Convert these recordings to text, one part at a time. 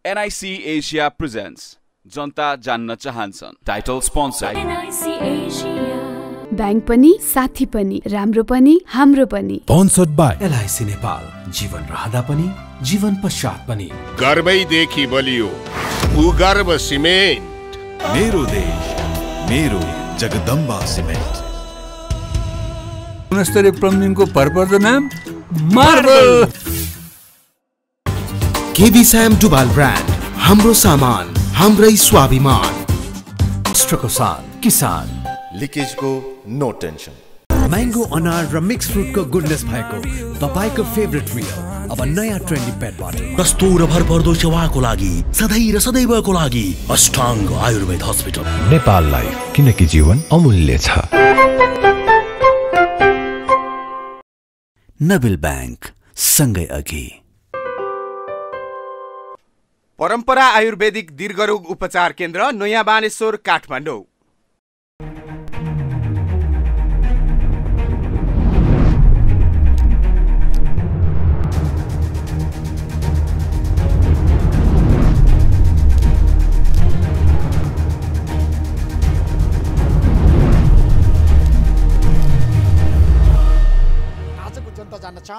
NIC NIC Asia presents जनता जान्न चाहन्छन् NIC Asia ब्याङ्क पनि साथी पनि राम्रो पनि हाम्रो पनि स्पोन्सर्ड बाई एलआइसी नेपाल जीवन रहँदा पनि जीवन पश्चात पनि गर्वैदेखि बलियो भूगर्भ सिमेन्ट मेरो देश मेरो जगदम्बा सिमेन्ट गुणस्तरीय प्रम्लिङको भरपर्दो नाम मार्बल केबी स्याम डुबाल ब्रान्ड हाम्रो सामान हाम्रै स्वाभिमान राष्ट्रको साथ किसान लिकेजको नो टेन्सन म्याङ्गो अनार र मिक्स फ्रुटको गुडनेस भएको तपाईँको फेभरेट मिल अब नयाँ ट्रेन्डी पेट बटर सस्तो र भरपर्दो सेवाको लागि सधैँ र सदैवको लागि अष्टाङ्ग आयुर्वेद हस्पिटल नेपाललाई किनकि जीवन अमूल्य छ नबिल ब्याङ्क सँगै अघि परम्परा आयुर्वेदिक दीर्घरोग उपचार केन्द्र नयाँ बानेश्वर काठमाडौँ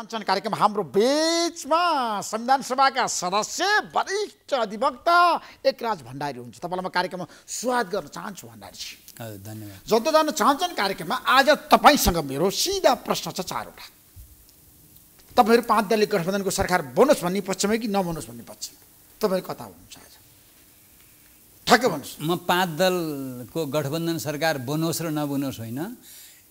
काञ्चन कार्यक्रम हाम्रो बिचमा संविधान सभाका सदस्य वरिष्ठ अधिवक्ता एकराज भण्डारी हुनुहुन्छ तपाईँलाई म कार्यक्रममा स्वागत गर्न चाहन्छु भण्डारीजी धन्यवाद जन्त जानु चाहन्छन् कार्यक्रममा आज तपाईँसँग मेरो सिधा प्रश्न छ चारवटा तपाईँहरू पाँच दलीय गठबन्धनको सरकार बनोस् भन्ने पक्षमा कि नबनोस् भन्ने पक्ष तपाईँ कता हुनुहुन्छ आज ठ्याक्कै भन्नुहोस् म पाँच दलको गठबन्धन सरकार बनोस् र नबनोस् होइन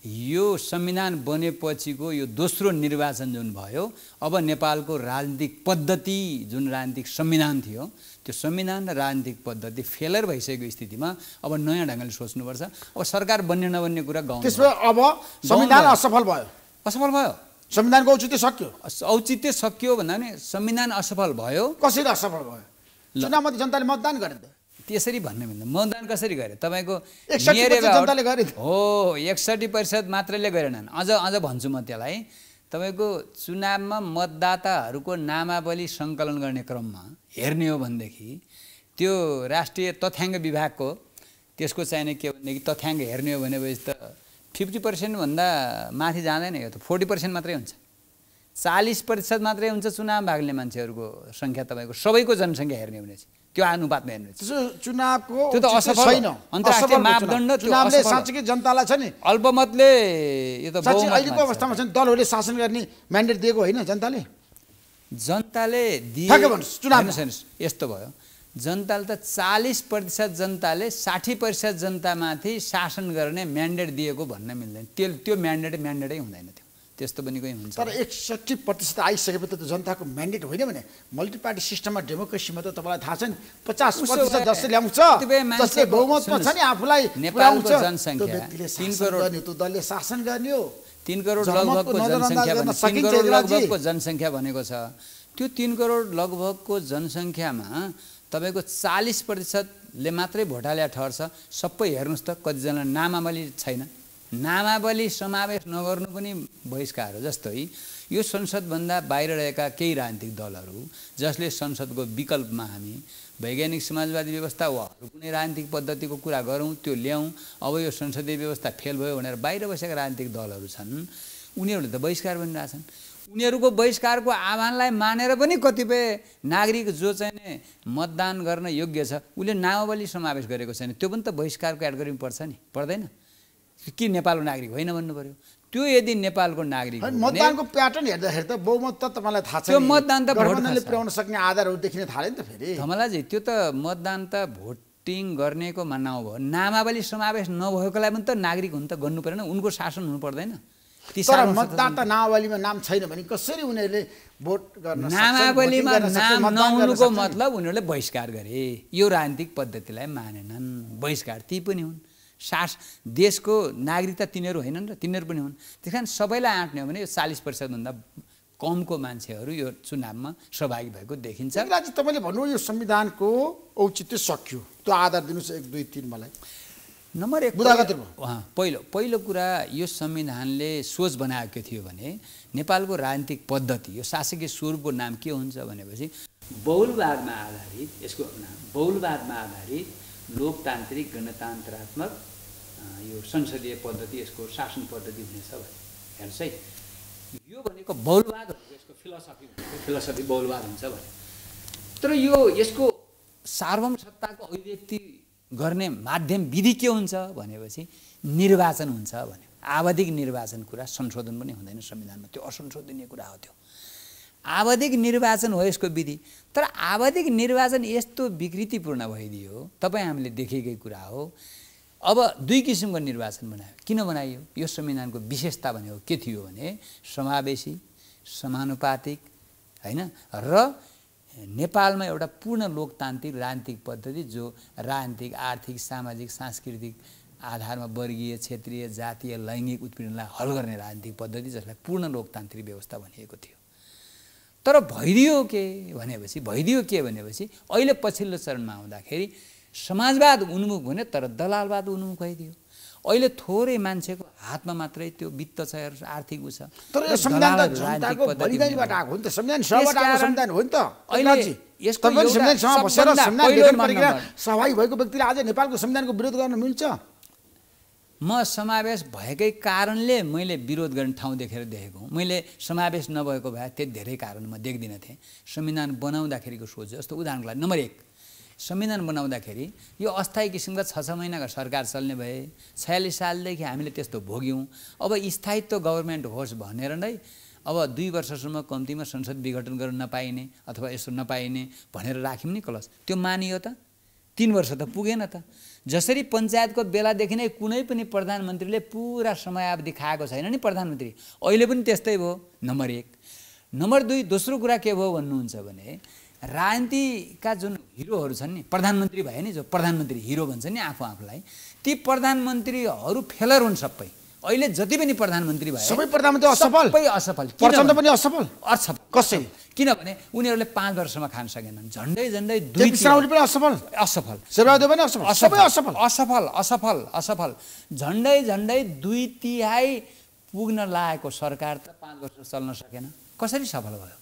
यो संविधान बनेपछिको यो दोस्रो निर्वाचन जुन भयो अब नेपालको राजनीतिक पद्धति जुन राजनीतिक संविधान थियो त्यो संविधान र राजनीतिक पद्धति फेलर भइसकेको स्थितिमा अब नयाँ ढङ्गले सोच्नुपर्छ अब सरकार बन्ने नबन्ने कुरा गाउँ अब संविधान असफल भयो असफल भयो संविधानको औचित्य सक्यो औचित्य सकियो भन्दा पनि संविधान असफल भयो कसरी असफल भयो चुनावमा जनताले मतदान गरे त्यसरी भन्ने भन्दा मतदान कसरी गरे तपाईँको हो एकसठी प्रतिशत मात्रैले गरेनन् अझ अझ भन्छु म त्यसलाई तपाईँको चुनावमा मतदाताहरूको नामावली सङ्कलन गर्ने क्रममा हेर्ने हो भनेदेखि त्यो राष्ट्रिय तथ्याङ्क विभागको त्यसको चाहिने के भनेदेखि तथ्याङ्क हेर्ने हो भनेपछि त फिफ्टी पर्सेन्टभन्दा माथि जाँदैन यो त फोर्टी पर्सेन्ट मात्रै हुन्छ चालिस प्रतिशत मात्रै हुन्छ चुनाव भाग लिने मान्छेहरूको सङ्ख्या तपाईँको सबैको जनसङ्ख्या हेर्ने हो त्यो अनुपातमा हेर्नु चुनावको त्यो त असफल छैन अन्तर्राष्ट्रिय मापदण्ड चुनावले साँच्चीकै जनतालाई छ नि अल्पमतले यो त अहिलेको अवस्थामा छ नि दलहरूले शासन गर्ने म्यान्डेट दिएको होइन जनताले जनताले दिए चुनाव यस्तो भयो जनताले त चालिस प्रतिशत जनताले साठी प्रतिशत जनतामाथि शासन गर्ने म्यान्डेट दिएको भन्न मिल्दैन त्यो त्यो म्यान्डेट म्यान्डेटै हुँदैन थियो त्यस्तो पनि कोही हुन्छ तर एकसट्ठी प्रतिशत आइसकेपछि त जनताको म्यान्डेट होइन भने मल्टिपार्टी सिस्टममा डेमोक्रेसीमा त तपाईँलाई थाहा छ नि पचास प्रतिशत जसले ल्याउँछ जसले बहुमतमा छ नि आफूलाई नेपालको जनसङ्ख्या तिन करोड त्यो दलले शासन गर्ने हो तिन करोड लगभगको जनसङ्ख्या तिन करोड लगभगको जनसङ्ख्या भनेको छ त्यो तिन करोड लगभगको जनसङ्ख्यामा तपाईँको चालिस प्रतिशतले मात्रै भोट हालेर ठहर छ सबै हेर्नुहोस् त कतिजना नामामली छैन नामावली समावेश नगर्नु पनि बहिष्कार हो जस्तै यो संसदभन्दा बाहिर रहेका केही राजनीतिक दलहरू जसले संसदको विकल्पमा हामी वैज्ञानिक समाजवादी व्यवस्था वा अरू कुनै राजनीतिक पद्धतिको कुरा गरौँ त्यो ल्याउँ अब यो संसदीय व्यवस्था फेल भयो भनेर बाहिर बसेका राजनीतिक दलहरू छन् उनीहरूले त बहिष्कार भनिरहेछन् उनीहरूको बहिष्कारको आह्वानलाई मानेर पनि कतिपय नागरिक जो चाहिँ मतदान गर्न योग्य छ उसले नामावली समावेश गरेको छैन त्यो पनि त बहिष्कारको क्याटेगोरीमा पर्छ नि पर्दैन कि नेपालको नागरिक होइन भन्नु पऱ्यो त्यो यदि नेपालको नागरिक मतदानको प्याटर्न हेर्दाखेरि त बहुमत त तपाईँलाई थाहा छ त्यो मतदान त भोटले पुर्याउन सक्ने आधारहरू देखिन थाल्यो नि त फेरि धमलाजी त्यो त मतदान त भोटिङ गर्नेको भयो नामावली समावेश नभएकोलाई पनि त नागरिक हुन त गर्नु परेन उनको शासन हुनु पर्दैन तर मतदाता नामावलीमा नाम छैन भने कसरी उनीहरूले भोट गर्न नामावलीमा नाम नहुनुको मतलब उनीहरूले बहिष्कार गरे यो राजनीतिक पद्धतिलाई मानेनन् बहिष्कार ती पनि हुन् सास देशको नागरिकता तिनीहरू होइनन् र तिनीहरू पनि हुन् त्यस कारण सबैलाई आँट्ने हो भने यो चालिस प्रतिशतभन्दा कमको मान्छेहरू यो चुनावमा सहभागी भएको देखिन्छ तपाईँले भन्नु यो संविधानको औचित्य सक्यो त्यो आधार दिनुहोस् एक दुई तिन मलाई नम्बर एक पहिलो पहिलो कुरा यो संविधानले सोच बनाएको थियो भने नेपालको राजनीतिक पद्धति यो शासकीय स्वरूपको नाम के हुन्छ भनेपछि बहुलवादमा आधारित यसको नाम बहुलवादमा आधारित लोकतान्त्रिक गणतान्त्रात्मक यो संसदीय पद्धति यसको शासन पद्धति हुनेछ भने हेर्नुहोस् है यो भनेको बहुलवाद हो यसको फिलोसफी भनेको फिलोसफी बहुलवाद हुन्छ भने तर यो यसको सार्वम सत्ताको अभिव्यक्ति गर्ने माध्यम विधि के हुन्छ भनेपछि निर्वाचन हुन्छ भने आवधिक निर्वाचन कुरा संशोधन पनि हुँदैन संविधानमा त्यो असंशोधनीय कुरा हो त्यो आवधिक निर्वाचन हो यसको विधि तर आवधिक निर्वाचन यस्तो विकृतिपूर्ण भइदियो तपाईँ हामीले देखेकै कुरा हो अब दुई किसिमको निर्वाचन बनायो किन बनाइयो यो संविधानको विशेषता भनेको के थियो भने समावेशी समानुपातिक होइन र नेपालमा एउटा पूर्ण लोकतान्त्रिक राजनीतिक पद्धति जो राजनीतिक आर्थिक सामाजिक सांस्कृतिक आधारमा वर्गीय क्षेत्रीय जातीय लैङ्गिक उत्पीडनलाई हल गर्ने राजनीतिक पद्धति जसलाई पूर्ण लोकतान्त्रिक व्यवस्था भनिएको थियो तर भइदियो के भनेपछि भइदियो के भनेपछि अहिले पछिल्लो चरणमा आउँदाखेरि समाजवाद उन्मुख हुने तर दलालवाद उन्मुख भइदियो अहिले थोरै मान्छेको हातमा मात्रै त्यो वित्त छ आर्थिक उ छ सहभागी भएको व्यक्तिले आज नेपालको संविधानको विरोध गर्न मिल्छ म समावेश भएकै कारणले मैले विरोध गर्ने ठाउँ देखेर देखेको हुँ मैले समावेश नभएको भए त्यति धेरै कारण म देख्दिनँ थिएँ संविधान बनाउँदाखेरिको सोच जस्तो उदाहरणको लागि नम्बर एक संविधान बनाउँदाखेरि यो अस्थायी किसिमका छ छ महिनाको सरकार चल्ने भए छयालिस सालदेखि हामीले त्यस्तो भोग्यौँ अब स्थायित्व गभर्मेन्ट होस् भनेर नै अब दुई वर्षसम्म कम्तीमा संसद विघटन गर्न नपाइने अथवा यसो नपाइने भनेर राख्यौँ नि कलस त्यो मानियो त तिन वर्ष त पुगेन त जसरी पञ्चायतको बेलादेखि नै कुनै पनि प्रधानमन्त्रीले पुरा समयावधि खाएको छैन नि प्रधानमन्त्री अहिले पनि त्यस्तै भयो नम्बर एक नम्बर दुई दोस्रो कुरा के भयो भन्नुहुन्छ भने राजनीतिका जुन हिरोहरू छन् नि प्रधानमन्त्री भयो नि जो प्रधानमन्त्री हिरो भन्छ नि आफू आफूलाई ती प्रधानमन्त्रीहरू फेलर हुन् सबै अहिले जति पनि प्रधानमन्त्री भयो सबै प्रधानमन्त्री असफल सबै असफल पनि असफल असफल कसै किनभने उनीहरूले पाँच वर्षमा खान सकेनन् झन्डै झन्डै दुई असफल असफल पनि असफल असफल असफल असफल असफल झन्डै झन्डै दुई तिहाई पुग्न लागेको सरकार त पाँच वर्ष चल्न सकेन कसरी सफल भयो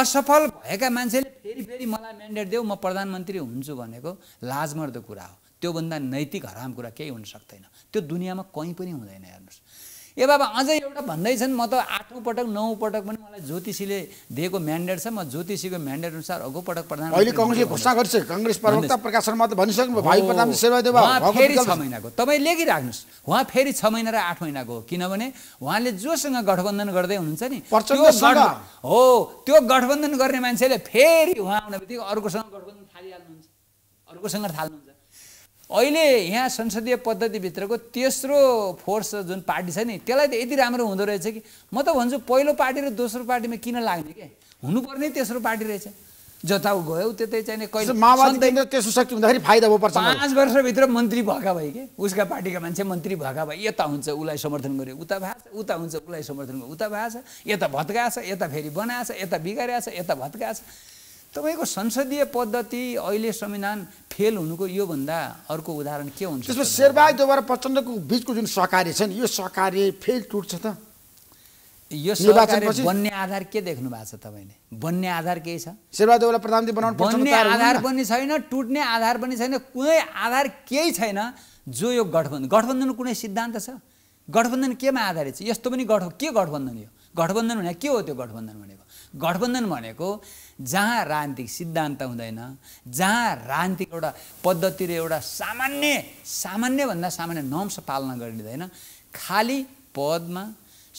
असफल भएका मान्छेले फेरि फेरि मलाई म्यान्डेट देऊ म प्रधानमन्त्री हुन्छु भनेको लाजमर्दो कुरा हो त्योभन्दा नैतिक हराम कुरा केही हुन सक्दैन त्यो दुनियाँमा कहीँ पनि हुँदैन हेर्नुहोस् ए बाबा अझै एउटा भन्दैछन् म त आठौँ पटक नौ पटक पनि मलाई ज्योतिषीले दिएको म्यान्डेट छ म ज्योतिषीको म्यान्डेट अनुसार अघो पटक प्रधान अहिले कङ्ग्रेसले घोषणा गर्छ कङ्ग्रेस प्रवक्ता प्रकाश शर्मा त भनिसक्नु भाइ प्रधान फेरि छ महिनाको तपाईँ लेखिराख्नुहोस् उहाँ फेरि छ महिना र आठ महिनाको हो किनभने उहाँले जोसँग गठबन्धन गर्दै हुनुहुन्छ नि हो त्यो गठबन्धन गर्ने मान्छेले फेरि उहाँ आउने बित्तिकै अर्कोसँग गठबन्धन थालिहाल्नुहुन्छ अर्कोसँग थाल्नुहुन्छ अहिले यहाँ संसदीय पद्धतिभित्रको तेस्रो फोर्स जुन पार्टी छ नि त्यसलाई त यति राम्रो हुँदो रहेछ कि म त भन्छु पहिलो पार्टी र दोस्रो पार्टीमा किन लाग्ने के हुनुपर्ने तेस्रो पार्टी रहेछ जता गयो त्यतै चाहिने कहिले हुँदाखेरि फाइदा पाँच वर्षभित्र मन्त्री भएका भए कि उसका पार्टीका मान्छे मन्त्री भएका भए यता हुन्छ उसलाई समर्थन गर्यो उता भएको छ उता हुन्छ उसलाई समर्थन गर्यो उता भएको छ यता भत्काएछ यता फेरि बनाएछ यता बिगारेछ यता भत्काएछ तपाईँको संसदीय पद्धति अहिले संविधान फेल हुनुको योभन्दा अर्को उदाहरण के हुन्छ त्यसमा शेरबहादुर प्रचण्डको बिचको जुन सहकार्य छ नि यो सहकार्य फेल टुट्छ त यो सहकार्य बन्ने आधार के देख्नु भएको छ तपाईँले बन्ने आधार केही छ शेरबहादुरलाई प्रधानमन्त्री बनाउनु बन्ने आधार पनि छैन टुट्ने आधार पनि छैन कुनै आधार केही छैन जो यो गठबन्धन गठबन्धन कुनै सिद्धान्त छ गठबन्धन केमा आधारित छ यस्तो पनि गठ के गठबन्धन यो गठबन्धन भनेको के हो त्यो गठबन्धन भनेको गठबन्धन भनेको जहाँ राजनीतिक सिद्धान्त हुँदैन जहाँ राजनीतिक एउटा पद्धति र एउटा सामान्य सामान्यभन्दा सामान्य नम्स पालना गरिँदैन खालि पदमा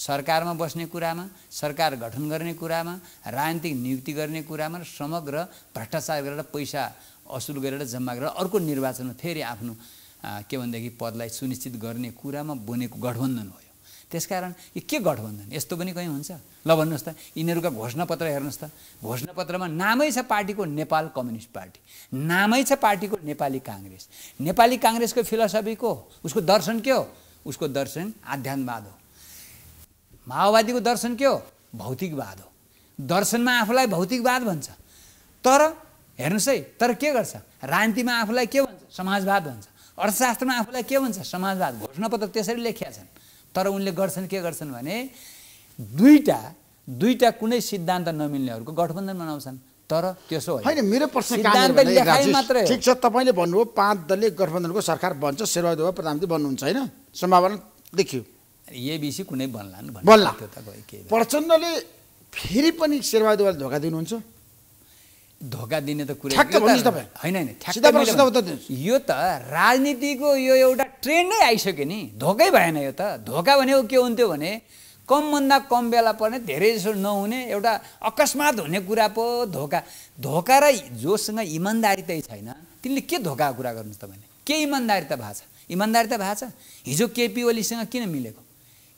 सरकारमा बस्ने कुरामा सरकार गठन गर्ने कुरामा राजनीतिक नियुक्ति गर्ने कुरामा र समग्र भ्रष्टाचार गरेर पैसा असुल गरेर जम्मा गरेर अर्को निर्वाचनमा फेरि आफ्नो के भनेदेखि पदलाई सुनिश्चित गर्ने कुरामा बनेको गठबन्धन हो त्यसकारण यो के गठबन्धन यस्तो पनि कहीँ हुन्छ ल भन्नुहोस् त यिनीहरूका घोषणापत्र हेर्नुहोस् त घोषणापत्रमा नामै छ पार्टीको नेपाल कम्युनिस्ट पार्टी नामै छ पार्टीको नेपाली काङ्ग्रेस नेपाली काङ्ग्रेसको फिलोसफीको उसको दर्शन के हो उसको दर्शन आध्यात्मवाद हो माओवादीको दर्शन के हो भौतिकवाद हो दर्शनमा आफूलाई भौतिकवाद भन्छ तर हेर्नुहोस् है तर के गर्छ राजनीतिमा आफूलाई के भन्छ समाजवाद भन्छ अर्थशास्त्रमा आफूलाई के भन्छ समाजवाद घोषणापत्र त्यसरी लेखिया छन् तर उनले गर्छन् के गर्छन् भने दुईवटा दुईवटा कुनै सिद्धान्त नमिल्नेहरूको गठबन्धन बनाउँछन् तर त्यसो होइन मेरो प्रश्न ठिक छ तपाईँले भन्नुभयो पाँच दलले गठबन्धनको सरकार बन्छ शेरबहादुर प्रधानमन्त्री बन्नुहुन्छ होइन सम्भावना देखियो एबिसी कुनै बन्ला बन्ला प्रचण्डले फेरि पनि शेरबहादुरलाई धोका दिनुहुन्छ धोका दिने त कुरा होइन होइन यो त राजनीतिको यो एउटा ट्रेन्ड नै आइसक्यो नि धोकै भएन यो त धोका भनेको के हुन्थ्यो भने कमभन्दा कम बेला पर्ने धेरै जसो नहुने एउटा अकस्मात हुने कुरा पो धोका धोका र जोसँग इमान्दारी छैन तिनले के धोकाको कुरा गर्नुहोस् तपाईँले के इमान्दारी त भएको छ इमान्दारी त भएको छ हिजो केपी ओलीसँग किन मिलेको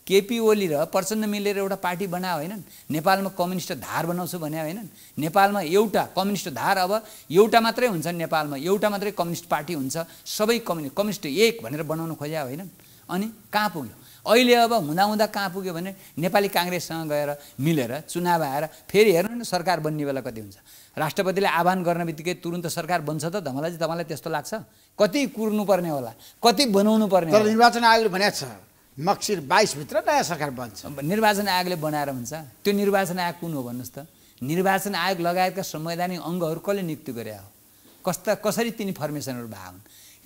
केपी ओली र प्रचण्ड मिलेर एउटा पार्टी बनायो होइनन् नेपालमा कम्युनिस्ट धार बनाउँछु भने होइनन् नेपालमा एउटा कम्युनिस्ट धार अब एउटा मात्रै हुन्छ नेपालमा एउटा मात्रै कम्युनिस्ट पार्टी हुन्छ सबै कम्युनि कम्युनिस्ट एक भनेर बनाउन खोज्या होइनन् अनि कहाँ पुग्यो अहिले अब हुँदाहुँदा कहाँ पुग्यो भने नेपाली काङ्ग्रेससँग गएर मिलेर चुनाव आएर फेरि हेर्नु न सरकार बन्ने बेला कति हुन्छ राष्ट्रपतिले आह्वान गर्ने बित्तिकै तुरुन्त सरकार बन्छ त धमलाजी तपाईँलाई त्यस्तो लाग्छ कति कुर्नुपर्ने होला कति बनाउनु पर्ने निर्वाचन आयोगले भनेको छ मक्सिर बाइसभित्र नयाँ सरकार बन्छ निर्वाचन आयोगले बनाएर हुन्छ त्यो निर्वाचन आयोग कुन हो भन्नुहोस् त निर्वाचन आयोग लगायतका संवैधानिक अङ्गहरू कसले नियुक्ति गरे हो कस्ता कसरी तिनी फर्मेसनहरू भएको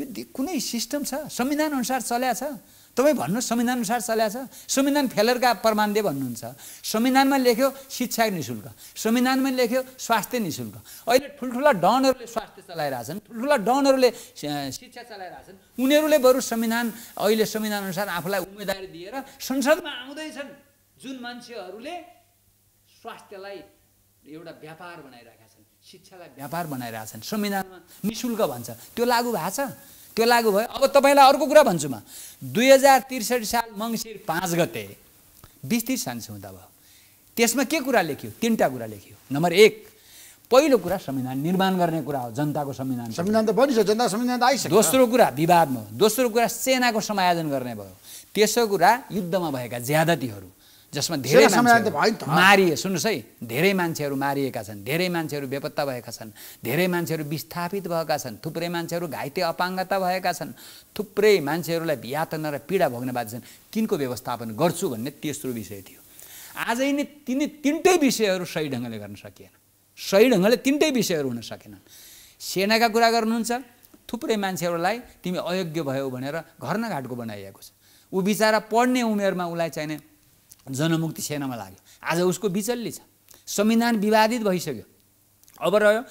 हुन् यो कुनै सिस्टम छ संविधानअनुसार चल्या छ तपाईँ भन्नुहोस् संविधानअनुसार चल्या छ संविधान फेलरका दे भन्नुहुन्छ संविधानमा लेख्यो शिक्षा नि शुल्क संविधानमा लेख्यो स्वास्थ्य नि शुल्क अहिले ठुल्ठुला डनहरूले स्वास्थ्य चलाइरहेछन् ठुल्ठुला डनहरूले शिक्षा चलाइरहेछन् उनीहरूले बरु संविधान अहिले संविधान अनुसार आफूलाई उम्मेदवारी दिएर संसदमा आउँदैछन् जुन मान्छेहरूले स्वास्थ्यलाई एउटा व्यापार बनाइरहेका छन् शिक्षालाई व्यापार बनाइरहेछन् संविधानमा नि शुल्क भन्छ त्यो लागु भएको छ त्यो लागु भयो अब तपाईँलाई अर्को कुरा भन्छु म दुई हजार त्रिसठी साल मङ्सिर पाँच गते बिस तिस साँझ हुँदा भयो त्यसमा के कुरा लेख्यो तिनवटा कुरा लेख्यो नम्बर एक पहिलो कुरा संविधान निर्माण गर्ने कुरा हो जनताको संविधान संविधान त बनिसक्यो जनता संविधान त आइसक्यो दोस्रो कुरा विवादमा दोस्रो कुरा सेनाको समायोजन गर्ने भयो तेस्रो कुरा युद्धमा भएका ज्यादतीहरू जसमा धेरै मारिए सुन्नुहोस् है धेरै मान्छेहरू मारिएका छन् धेरै मान्छेहरू बेपत्ता भएका छन् धेरै मान्छेहरू विस्थापित भएका छन् थुप्रै मान्छेहरू घाइते अपाङ्गता भएका छन् थुप्रै मान्छेहरूलाई यातना र पीडा भोग्न बाध्य छन् तिनको व्यवस्थापन गर्छु भन्ने तेस्रो विषय थियो आजै नै तिनी तिनटै विषयहरू सही ढङ्गले गर्न सकिएन सही ढङ्गले तिनटै विषयहरू हुन सकेनन् सेनाका कुरा गर्नुहुन्छ थुप्रै मान्छेहरूलाई तिमी अयोग्य भयो भनेर घर नघाटको बनाइएको छ ऊ बिचरा पढ्ने उमेरमा उसलाई चाहिने जनमुक्ति सेनामा लाग्यो आज उसको विचल्ली छ संविधान विवादित भइसक्यो अब रह्यो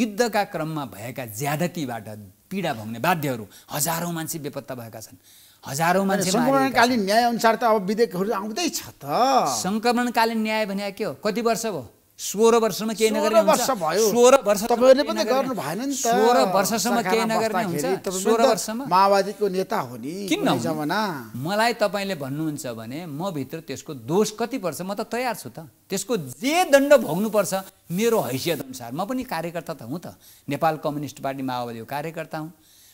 युद्धका क्रममा भएका ज्यादतीबाट पीडा भोग्ने बाध्यहरू हजारौँ मान्छे बेपत्ता भएका छन् हजारौँ मान्छे न्याय अनुसार त अब विधेयकहरू आउँदैछ त सङ्क्रमणकालीन न्याय भने के हो कति वर्ष भयो सोह्र वर्षमा केही नगर्ने भयो सोह्र वर्ष तपाईँहरूले पनि गर्नु भएन नि त सोह्र वर्षसम्म केही नगर्ने हुन्छ सोह्र वर्षमा माओवादीको नेता हो नि किन जमाना मलाई तपाईँले भन्नुहुन्छ भने म भित्र त्यसको दोष कति पर्छ म त तयार छु त त्यसको जे दण्ड भोग्नुपर्छ मेरो हैसियत अनुसार म पनि कार्यकर्ता त हुँ त नेपाल कम्युनिस्ट पार्टी माओवादीको कार्यकर्ता हुँ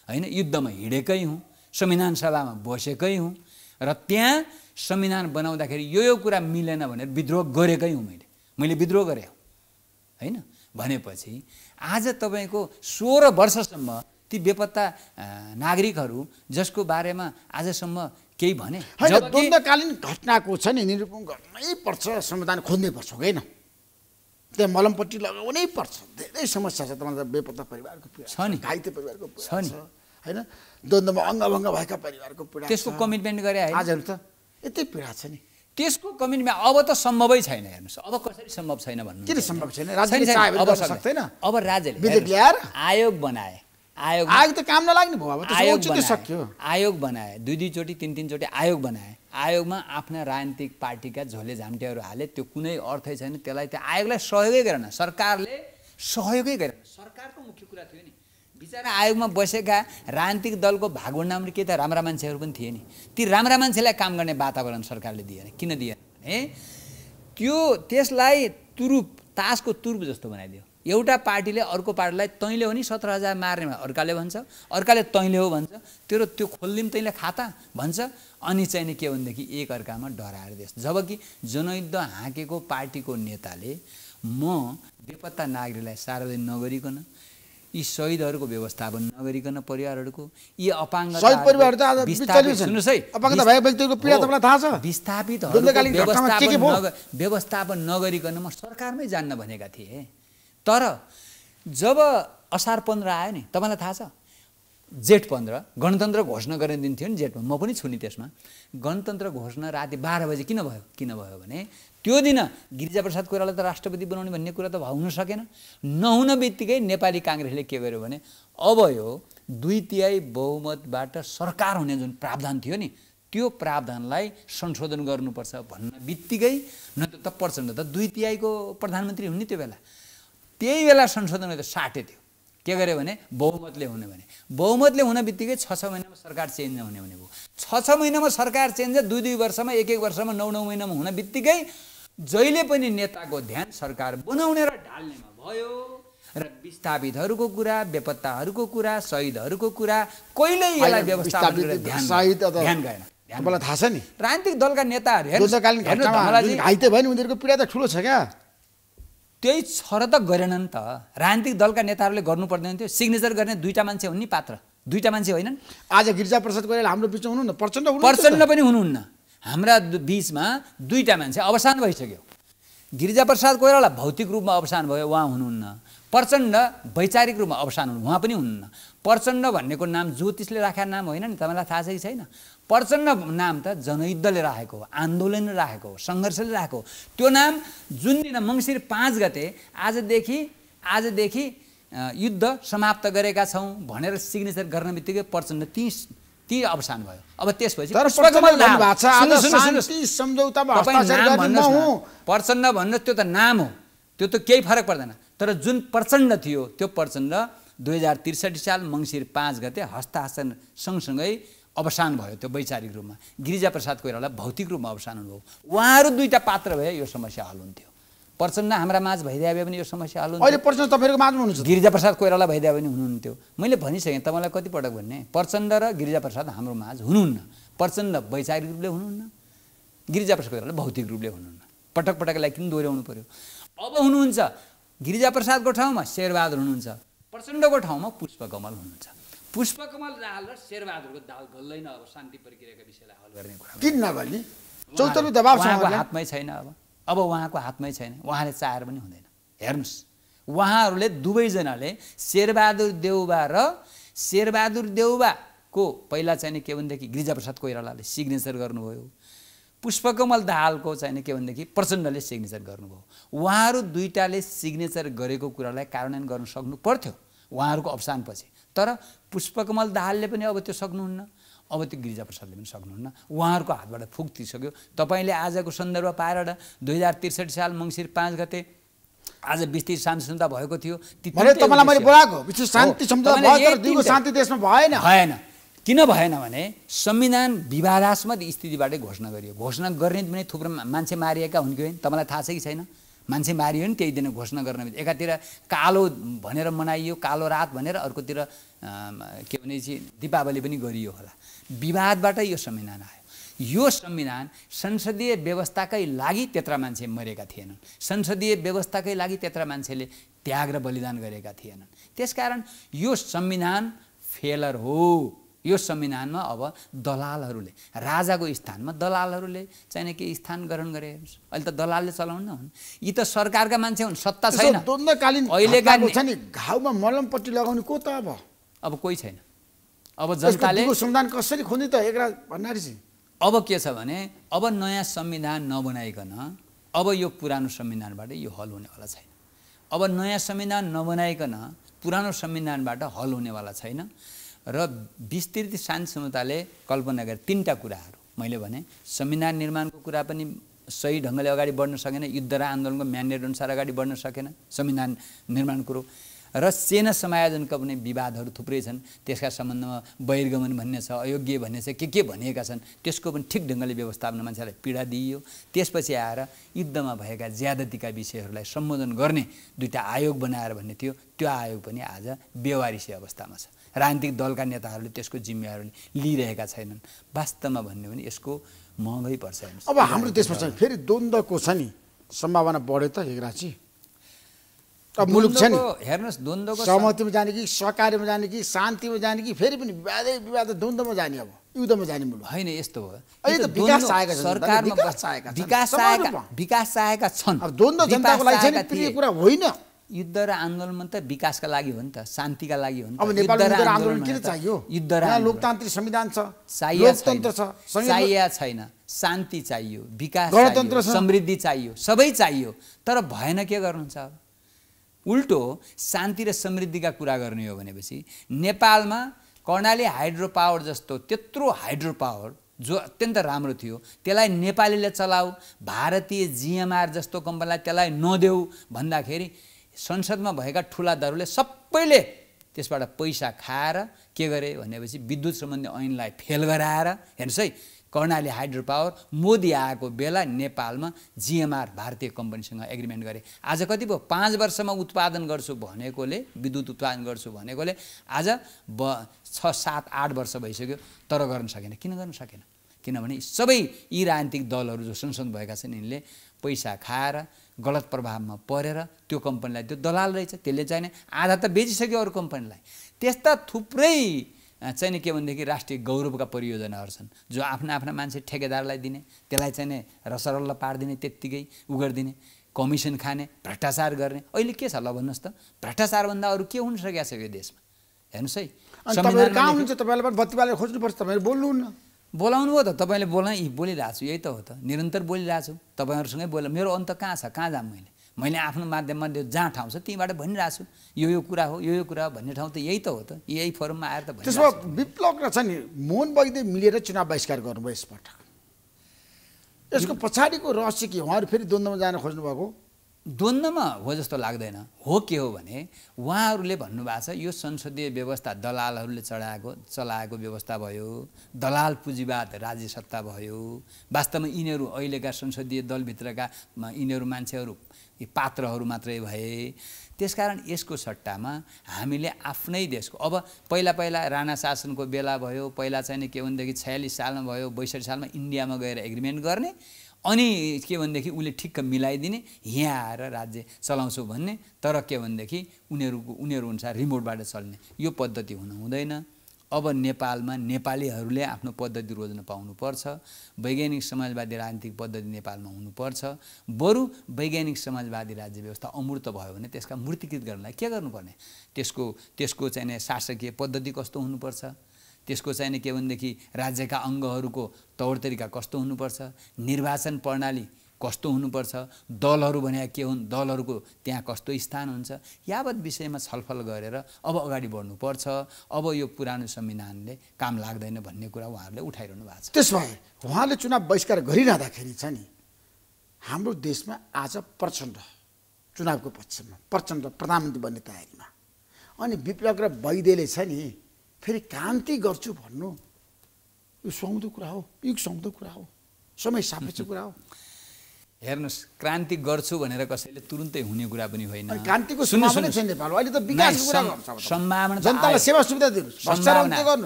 होइन युद्धमा हिँडेकै हुँ संविधान सभामा बसेकै हुँ र त्यहाँ संविधान बनाउँदाखेरि यो यो कुरा मिलेन भनेर विद्रोह गरेकै हुँ मैले मैले विद्रोह गरेँ होइन भनेपछि आज तपाईँको सोह्र वर्षसम्म ती बेपत्ता नागरिकहरू जसको बारेमा आजसम्म केही भने द्वन्द्वकालीन घटनाको छ नि निरूपण गर्नै पर्छ संविधान खोज्नै पर्छ होइन त्यहाँ मलमपट्टि लगाउनै पर्छ धेरै समस्या छ तपाईँलाई बेपत्ता परिवारको छ नि घाइते परिवारको छ नि होइन द्वन्द्वमा अङ्गभङ्ग भएका परिवारको पीडा त्यसको कमिटमेन्ट गरे आजहरू त यतै पीडा छ नि त्यसको कम्युनिटीमा अब त सम्भवै छैन हेर्नुहोस् अब कसरी सम्भव छैन भन्नु के सम्भव छैन राज्यले अब राज्यले आयोग बनाए आयोग आयोग त काम नलाग्ने भयो अब आयोग सक्यो आयोग बनाए दुई दुईचोटि तिन तिनचोटि आयोग बनाए आयोगमा आफ्ना राजनीतिक पार्टीका झोले झाम्टेहरू हाले त्यो कुनै अर्थै छैन त्यसलाई त्यो आयोगलाई सहयोगै गरेन सरकारले सहयोगै गरेन सरकारको मुख्य कुरा थियो नि बिचरा आयोगमा बसेका राजनीतिक दलको भागभन्डामा के त राम्रा मान्छेहरू पनि थिए नि ती राम्रा मान्छेलाई काम गर्ने वातावरण सरकारले दिएन किन दिएन भने त्यो त्यसलाई तुरुप तासको तुरुप जस्तो बनाइदियो एउटा पार्टीले अर्को पार्टीलाई तैँले हो नि सत्र हजार मार्ने अर्काले भन्छ अर्काले तैँले हो भन्छ तेरो त्यो खोलिदिउँ तैँले खाता भन्छ अनि चाहिँ नि के भनेदेखि एक अर्कामा डराएर दिएछ जबकि जनयुद्ध हाँकेको पार्टीको नेताले म बेपत्ता नागरिकलाई सार्वजनिक नगरिकन यी शहीदहरूको व्यवस्थापन नगरिकन परिवारहरूको यी अपाङ्ग व्यवस्थापन नगरिकन म सरकारमै जान्न भनेका थिएँ तर जब असार पन्ध्र आयो नि तपाईँलाई थाहा छ जेठ पन्ध्र गणतन्त्र घोषणा गर्ने दिन थियो नि जेठ म पनि छु नि त्यसमा गणतन्त्र घोषणा राति बाह्र बजी किन भयो किन भयो भने त्यो दिन गिरिजाप्रसाद कोइराला त राष्ट्रपति बनाउने भन्ने कुरा त हुन सकेन नहुन बित्तिकै नेपाली काङ्ग्रेसले के गर्यो भने अब यो दुई तिहाई बहुमतबाट सरकार हुने जुन प्रावधान थियो नि त्यो प्रावधानलाई संशोधन गर्नुपर्छ भन्न बित्तिकै न त प्रचण्ड त दुई तिहाईको प्रधानमन्त्री हुने त्यो बेला त्यही बेला संशोधन त साटे थियो के गर्यो भने बहुमतले हुने भने बहुमतले हुने बित्तिकै छ छ महिनामा सरकार चेन्ज हुने भनेको छ छ महिनामा सरकार चेन्ज दुई दुई वर्षमा एक एक वर्षमा नौ नौ महिनामा हुन बित्तिकै जहिले पनि नेताको ध्यान सरकार बनाउने र ढाल्नेमा भयो र विस्थापितहरूको कुरा बेपत्ताहरूको कुरा शहीदहरूको कुरा कहिले यसलाई व्यवस्था थाहा छ नि राजनीतिक दलका नेताहरू पीडा त ठुलो छ क्या त्यही गरेन गरेनन् त राजनीतिक दलका नेताहरूले गर्नु पर्दैन थियो सिग्नेचर गर्ने दुईवटा मान्छे हुन् नि पात्र दुईवटा मान्छे होइनन् आज गिर्जा प्रसाद कोइराला हाम्रो बिचमा हुनुहुन्न प्रचण्ड प्रचण्ड पनि हुनुहुन्न हाम्रा बिचमा दुईवटा मान्छे अवसान भइसक्यो गिरिजा प्रसाद कोइराला भौतिक रूपमा अवसान भयो उहाँ हुनुहुन्न प्रचण्ड वैचारिक रूपमा अवसान हुनु उहाँ पनि हुनुहुन्न प्रचण्ड भन्नेको नाम ज्योतिषले राखेको नाम होइन नि तपाईँलाई थाहा छ कि छैन प्रचण्ड नाम त जनयुद्धले राखेको हो आन्दोलनले राखेको हो सङ्घर्षले राखेको हो त्यो नाम जुन दिन मङ्सिर पाँच गते आजदेखि आजदेखि युद्ध समाप्त गरेका छौँ भनेर सिग्नेचर गर्ने बित्तिकै प्रचण्ड ती ती अवसान भयो अब त्यसपछि प्रचण्ड भन्नुहोस् त्यो त नाम हो त्यो त केही फरक पर्दैन तर जुन प्रचण्ड थियो त्यो प्रचण्ड दुई हजार त्रिसठी साल मङ्सिर पाँच गते हस्तासन सँगसँगै अवसान भयो त्यो वैचारिक रूपमा गिरिजाप्रसाद कोइरालालाई भौतिक रूपमा अवसान हुनुभयो उहाँहरू दुईवटा पात्र भए यो समस्या हल हुन्थ्यो प्रचण्ड हाम्रा माझ भइदियो भने यो समस्या हल अहिले प्रचण्ड तपाईँको माझमा हुनुहुन्छ गिरिजाप्रसाद कोइराला भइदियो भने हुनुहुन्थ्यो मैले भनिसकेँ तपाईँलाई कतिपटक भन्ने प्रचण्ड र गिरिजाप्रसाद हाम्रो माझ हुनुहुन्न प्रचण्ड वैचारिक रूपले हुनुहुन्न गिरिजाप्रसाद कोइराला भौतिक रूपले हुनुहुन्न पटक पटकलाई किन दोहोऱ्याउनु पऱ्यो अब हुनुहुन्छ गिरिजाप्रसादको ठाउँमा शेरबहादुर हुनुहुन्छ प्रचण्डको ठाउँमा पुष्पकमल हुनुहुन्छ पुष्पकमल दाल र शेरबहादुरको दाल गल्दैन अब शान्ति प्रक्रियाको विषयलाई हल गर्ने कुरा किन नगर्ने चौतरी दबाब उहाँको हातमै छैन अब अब उहाँको हातमै छैन उहाँले चाहेर पनि हुँदैन हेर्नुहोस् उहाँहरूले दुवैजनाले शेरबहादुर देउबा र शेरबहादुर देउबाको पहिला चाहिँ के भनेदेखि गिरिजाप्रसाद कोइरालाले सिग्नेचर गर्नुभयो पुष्पकमल दाहालको चाहिँ के भनेदेखि प्रचण्डले सिग्नेचर गर्नुभयो उहाँहरू दुईवटाले सिग्नेचर गरेको कुरालाई कार्यान्वयन गर्न सक्नु पर्थ्यो उहाँहरूको अवसानपछि तर पुष्पकमल दाहालले पनि अब त्यो सक्नुहुन्न अब त्यो गिरिजाप्रसादले पनि सक्नुहुन्न उहाँहरूको हातबाट फुक्तिसक्यो तपाईँले आजको सन्दर्भ पाएर दुई हजार त्रिसठी साल मङ्सिर पाँच गते आज विस्तृत शान्ति सम्झौता भएको थियो भएन किन भएन भने संविधान विवादास्मद स्थितिबाटै घोषणा गरियो घोषणा गर्ने पनि थुप्रो मान्छे मारिएका हुन् कि होइन तपाईँलाई थाहा छ कि छैन मान्छे मारियो नि त्यही दिन घोषणा गर्न एकातिर कालो भनेर मनाइयो कालो रात भनेर अर्कोतिर के भनेपछि दीपावली पनि गरियो होला विवादबाट यो संविधान आयो यो संविधान संसदीय व्यवस्थाकै लागि त्यत्र मान्छे मरेका थिएनन् संसदीय व्यवस्थाकै लागि त्यत्र मान्छेले त्याग र बलिदान गरेका थिएनन् त्यसकारण यो संविधान फेलर हो यो संविधानमा अब दलालहरूले राजाको स्थानमा दलालहरूले चाहिने के स्थान ग्रहण गरे हेर्नुहोस् अहिले त दलालले चलाउन हुन् यी त सरकारका मान्छे हुन् सत्ता छैन अहिलेका घाउमा मलमपट्टि लगाउने को त अब अब कोही छैन अब जनताले संविधान कसरी खोज्ने त भण्डारी अब के छ भने अब नयाँ संविधान नबनाइकन अब यो पुरानो संविधानबाट यो हल हुनेवाला छैन अब नयाँ संविधान नबनाइकन पुरानो संविधानबाट हल हुनेवाला छैन र विस्तृत शान्त समताले कल्पना गरे तिनवटा कुराहरू मैले भने संविधान निर्माणको कुरा पनि सही ढङ्गले अगाडि बढ्न सकेन युद्ध र आन्दोलनको म्यान्डेट अनुसार अगाडि बढ्न सकेन संविधान निर्माण कुरो र सेना समायोजनका पनि विवादहरू थुप्रै छन् त्यसका सम्बन्धमा बहिर्गमन भन्ने छ अयोग्य भन्ने छ के के भनिएका छन् त्यसको पनि ठिक ढङ्गले व्यवस्थापन मान्छेलाई पीडा दिइयो त्यसपछि आएर युद्धमा भएका ज्यादतीका विषयहरूलाई सम्बोधन गर्ने दुईवटा आयोग बनाएर भन्ने थियो त्यो आयोग पनि आज व्यवहारिसी अवस्थामा छ राजनीतिक दलका नेताहरूले त्यसको जिम्मेवारी लिइरहेका छैनन् वास्तवमा भन्यो भने यसको महँगै पर्छ अब हाम्रो देशमा चाहिँ फेरि द्वन्द्वको छ नि सम्भावना बढ्यो त हेगराजी अब मुलुक छ नि हेर्नुहोस् द्वन्द्वको सहमतिमा जाने कि सहकार्यमा जाने कि शान्तिमा जाने कि फेरि पनि विवादै विवाद द्वन्द्वमा जाने अब युद्धमा जाने मुलुक होइन यस्तो हो विकास आएका छन् द्वन्द्व जनताको लागि कुरा होइन युद्ध र आन्दोलन त विकासका लागि हो नि त शान्तिका लागि हो नि आन्दोलन किन चाहियो युद्ध र लोकतान्त्रिक संविधान छ लोकतन्त्र छ चाहिया छैन शान्ति चाहियो विकास समृद्धि चाहियो सबै चाहियो तर भएन के गर्नुहुन्छ अब उल्टो शान्ति र समृद्धिका कुरा गर्ने हो भनेपछि नेपालमा कर्णाली हाइड्रो पावर जस्तो त्यत्रो हाइड्रो पावर जो अत्यन्त राम्रो थियो त्यसलाई नेपालीले चलाऊ भारतीय जिएमआर जस्तो कम्पनीलाई त्यसलाई नदेऊ भन्दाखेरि संसदमा भएका ठुला दरले सबैले त्यसबाट पैसा खाएर के गरे भनेपछि विद्युत सम्बन्धी ऐनलाई फेल गराएर हेर्नुहोस् है कर्णाली हाइड्रो पावर मोदी आएको बेला नेपालमा जिएमआर भारतीय कम्पनीसँग एग्रिमेन्ट गरे आज कति भयो पाँच वर्षमा उत्पादन गर्छु भनेकोले विद्युत उत्पादन गर्छु भनेकोले आज ब छ सात आठ वर्ष भइसक्यो तर गर्न सकेन किन गर्न सकेन किनभने सबै यी राजनीतिक दलहरू जो संसद भएका छन् यिनले पैसा खाएर गलत प्रभावमा परेर त्यो कम्पनीलाई त्यो दलाल रहेछ त्यसले चाहिँ आधा त बेचिसक्यो अरू कम्पनीलाई त्यस्ता थुप्रै चाहिँ के भनेदेखि राष्ट्रिय गौरवका परियोजनाहरू छन् जो आफ्ना आफ्ना मान्छे ठेकेदारलाई दिने त्यसलाई चाहिँ रसरल्ल पारिदिने त्यत्तिकै उ गरिदिने कमिसन खाने भ्रष्टाचार गर्ने अहिले के छ ल भन्नुहोस् त भ्रष्टाचारभन्दा अरू के हुन सकेको छ यो देशमा हेर्नुहोस् है बत्ती बालेर खोज्नुपर्छ तपाईँहरू बोल्नुहुन्न बोलाउनु भयो त तपाईँले बोला बोलिरहेको छु यही त हो त निरन्तर बोलिरहेको छु तपाईँहरूसँगै बोला मेरो अन्त कहाँ छ कहाँ जाऊँ मैले मैले आफ्नो माध्यममा त्यो जहाँ ठाउँ छ त्यहीँबाट भनिरहेको छु यो यो कुरा हो यो यो कुरा हो भन्ने ठाउँ त यही त हो त यही फोरममा आएर त त्यसो विप्लव र छ नि मोहन बगदेव मिलेर चुनाव बहिष्कार गर्नुभयो यसपटक यसको पछाडिको रहस्य के उहाँहरू फेरि द्वन्द्वमा जान खोज्नुभएको द्वन्द्वमा हो जस्तो लाग्दैन हो के हो भने उहाँहरूले भन्नुभएको छ यो संसदीय व्यवस्था दलालहरूले चढाएको चलाएको व्यवस्था भयो दलाल पुँजीवाद राज्य सत्ता भयो वास्तवमा यिनीहरू अहिलेका संसदीय दलभित्रका यिनीहरू मान्छेहरू पात्रहरू मात्रै भए त्यसकारण यसको सट्टामा हामीले आफ्नै देशको अब पहिला पहिला राणा शासनको बेला भयो पहिला चाहिँ नि के भनेदेखि छयालिस सालमा भयो बैसठी सालमा इन्डियामा गएर एग्रिमेन्ट गर्ने अनि के भनेदेखि उसले ठिक्क मिलाइदिने यहाँ आएर राज्य चलाउँछु भन्ने तर के भनेदेखि उनीहरूको उनीहरू अनुसार रिमोटबाट चल्ने यो पद्धति हुन हुँदैन अब नेपालमा नेपालीहरूले आफ्नो पद्धति रोज्न पाउनुपर्छ वैज्ञानिक समाजवादी राजनीतिक पद्धति नेपालमा हुनुपर्छ बरु वैज्ञानिक समाजवादी राज्य व्यवस्था अमूर्त भयो भने त्यसका मूर्तिकृत गर्नलाई के गर्नुपर्ने त्यसको त्यसको चाहिँ शासकीय पद्धति कस्तो हुनुपर्छ त्यसको चाहिँ के भनेदेखि राज्यका अङ्गहरूको तौर तरिका कस्तो हुनुपर्छ निर्वाचन प्रणाली कस्तो हुनुपर्छ दलहरू भने के हुन् दलहरूको त्यहाँ कस्तो स्थान हुन्छ यावत विषयमा छलफल गरेर अब अगाडि बढ्नुपर्छ अब यो पुरानो संविधानले काम लाग्दैन भन्ने कुरा उहाँहरूले उठाइरहनु भएको छ त्यसो भए उहाँले चुनाव बहिष्कार गरिरहँदाखेरि छ नि हाम्रो देशमा आज प्रचण्ड चुनावको पक्षमा प्रचण्ड प्रधानमन्त्री बन्ने तयारीमा अनि विप्लव र वैद्यले छ नि फेरि क्रान्ति गर्छु भन्नु यो सुहाउँदो कुरा हो युग सुहाउँदो कुरा हो समय सापेक्ष कुरा हो हेर्नुहोस् क्रान्ति गर्छु भनेर कसैले तुरुन्तै हुने कुरा पनि होइन क्रान्तिको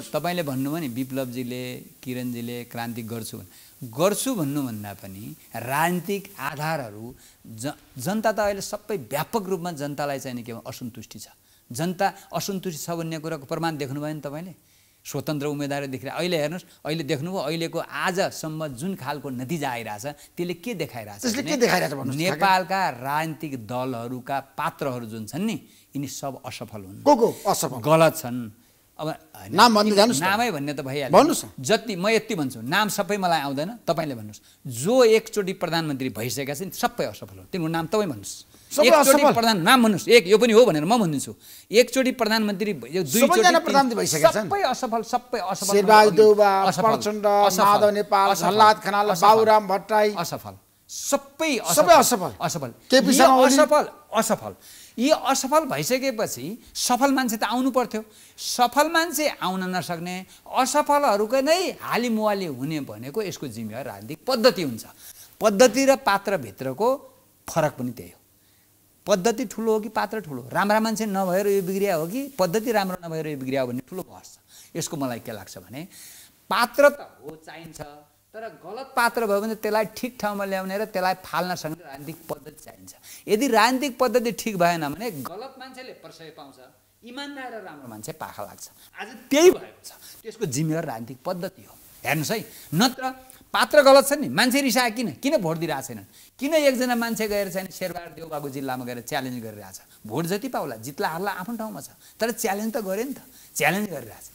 तपाईँले भन्नुभयो नि विप्लवजीले किरणजीले क्रान्ति गर्छु गर्छु भन्नुभन्दा पनि राजनीतिक आधारहरू ज जनता त अहिले सबै व्यापक रूपमा जनतालाई चाहिँ के असन्तुष्टि छ जनता असन्तुष्ट छ भन्ने कुराको प्रमाण देख्नुभयो नि तपाईँले स्वतन्त्र उम्मेदवारदेखि अहिले हेर्नुहोस् अहिले देख्नुभयो अहिलेको आजसम्म जुन खालको नतिजा आइरहेछ त्यसले के देखाइरहेछ नेपालका राजनीतिक दलहरूका पात्रहरू जुन छन् नि यिनी सब असफल हुन् असफल गलत छन् अब नाम नामै भन्ने त भइहाल्यो जति म यति भन्छु नाम सबै मलाई आउँदैन तपाईँले भन्नुहोस् जो एकचोटि प्रधानमन्त्री भइसकेका छन् सबै असफल हुन् तिनीहरूको नाम तपाईँ भन्नुहोस् एकचोटि प्रधान नाम भन्नुहोस् एक यो पनि हो भनेर म भनिदिन्छु एकचोटि प्रधानमन्त्री सबै असफल सबै असफल असफल सबै असफल असफल असफल असफल यी असफल भइसकेपछि सफल मान्छे त आउनु पर्थ्यो सफल मान्छे आउन नसक्ने असफलहरूकै नै हालिमुवाली हुने भनेको यसको जिम्मेवार राजनीतिक पद्धति हुन्छ पद्धति र पात्रभित्रको फरक पनि त्यही हो पद्धति ठुलो हो कि पात्र ठुलो राम्रा मान्छे नभएर यो बिग्रिया हो कि पद्धति राम्रो नभएर यो बिग्रिया हो भन्ने ठुलो बहस छ यसको मलाई के लाग्छ भने पात्र त हो चाहिन्छ तर गलत पात्र भयो भने त्यसलाई ठिक ठाउँमा ल्याउने र त्यसलाई फाल्न सक्ने राजनीतिक पद्धति चाहिन्छ यदि राजनीतिक पद्धति ठिक भएन भने गलत मान्छेले प्रशय पाउँछ इमान्दार र राम्रो मान्छे पाखा लाग्छ आज त्यही भएको छ त्यसको जिम्मेवार राजनीतिक पद्धति हो हेर्नुहोस् है नत्र पात्र गलत छन् नि मान्छे रिसाए किन किन भोट दिइरहेको छैनन् किन एकजना मान्छे गएर चाहिँ शेरबार देउबाको जिल्लामा गएर च्यालेन्ज गरिरहेछ भोट जति पाउला जित्ला हार्ला आफ्नो ठाउँमा छ तर च्यालेन्ज त गऱ्यो नि त च्यालेन्ज गरिरहेछ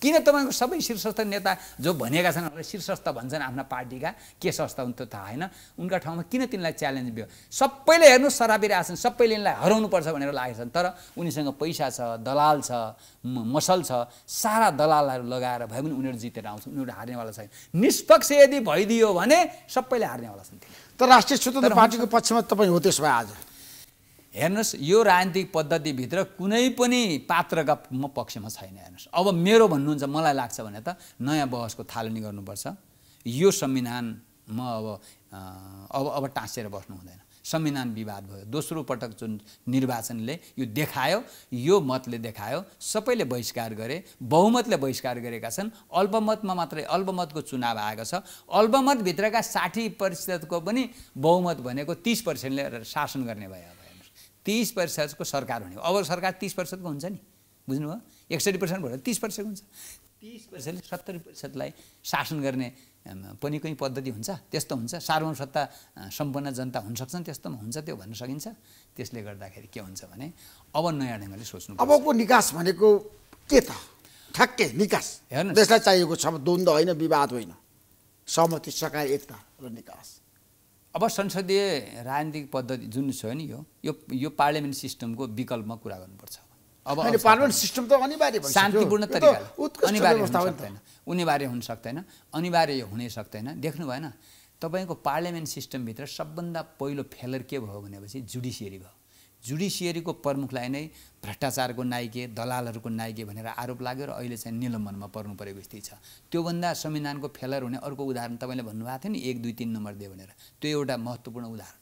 किन तपाईँको सबै शीर्षस्थ नेता जो भनेका छन् शीर्षस्थ भन्छन् आफ्ना पार्टीका के संस्था हुन् त्यो थाहा होइन उनका ठाउँमा किन तिनलाई च्यालेन्ज भयो सबैले हेर्नु सराबी आछन् सबैले यिनलाई हराउनुपर्छ भनेर लागेका छन् तर उनीसँग पैसा छ दलाल छ मसल छ सारा दलालहरू लगाएर भए पनि उनीहरू जितेर आउँछन् उनीहरू हार्नेवाला छैन निष्पक्ष यदि भइदियो भने सबैले हार्नेवाला छन् तर राष्ट्रिय स्वतन्त्र पार्टीको पक्षमा तपाईँ हो त्यसो भए आज हेर्नुहोस् यो राजनीतिक पद्धतिभित्र कुनै पनि पात्रका म पक्षमा छैन हेर्नुहोस् अब मेरो भन्नुहुन्छ मलाई लाग्छ भने त नयाँ बहसको थालनी गर्नुपर्छ यो संविधान म अब अब अब टाँसेर बस्नु हुँदैन संविधान विवाद भयो दोस्रो पटक जुन निर्वाचनले यो देखायो यो मतले देखायो सबैले बहिष्कार गरे बहुमतले बहिष्कार गरेका छन् अल्पमतमा मात्रै अल्पमतको चुनाव आएको छ अल्पमतभित्रका साठी प्रतिशतको पनि बहुमत भनेको तिस पर्सेन्टले शासन गर्ने भयो तिस प्रतिशतको सरकार हुने अब सरकार तिस प्रतिशतको हुन्छ नि बुझ्नुभयो एकसठी पर्सेन्ट भएर तिस प्रतिशत हुन्छ तिस प्रतिशतले सत्तरी प्रतिशतलाई शासन गर्ने पनि कोही पद्धति हुन्छ त्यस्तो हुन्छ सार्वभौम सत्ता सम्पन्न जनता हुनसक्छन् त्यस्तोमा हुन्छ त्यो भन्न सकिन्छ त्यसले गर्दाखेरि के हुन्छ भने अब नयाँ ढङ्गले सोच्नु अबको निकास भनेको के त ठ्याक्कै निकास हेर्नु देशलाई चाहिएको छ द्वन्द्व होइन विवाद होइन सहमति सकाए एकता र निकास अब संसदीय राजनीतिक पद्धति जुन छ नि यो यो यो पार्लियामेन्ट सिस्टमको विकल्पमा कुरा गर्नुपर्छ अब पार्लियामेन्ट सिस्टम त अनिवार्य शान्तिपूर्ण तरिका अनिवार्य हुन सक्दैन अनिवार्य हुन सक्दैन अनिवार्य हुनै सक्दैन देख्नु भएन तपाईँको पार्लियामेन्ट सिस्टमभित्र सबभन्दा पहिलो फेलर के भयो भनेपछि जुडिसियरी भयो जुडिसियरीको प्रमुखलाई नै भ्रष्टाचारको नाइके दलालहरूको नायके भनेर आरोप लाग्यो र अहिले चाहिँ निलम्बनमा पर्नु परेको स्थिति छ त्योभन्दा संविधानको फेलर हुने अर्को उदाहरण तपाईँले भन्नुभएको थियो नि एक दुई तिन नम्बर दियो भनेर त्यो एउटा महत्त्वपूर्ण उदाहरण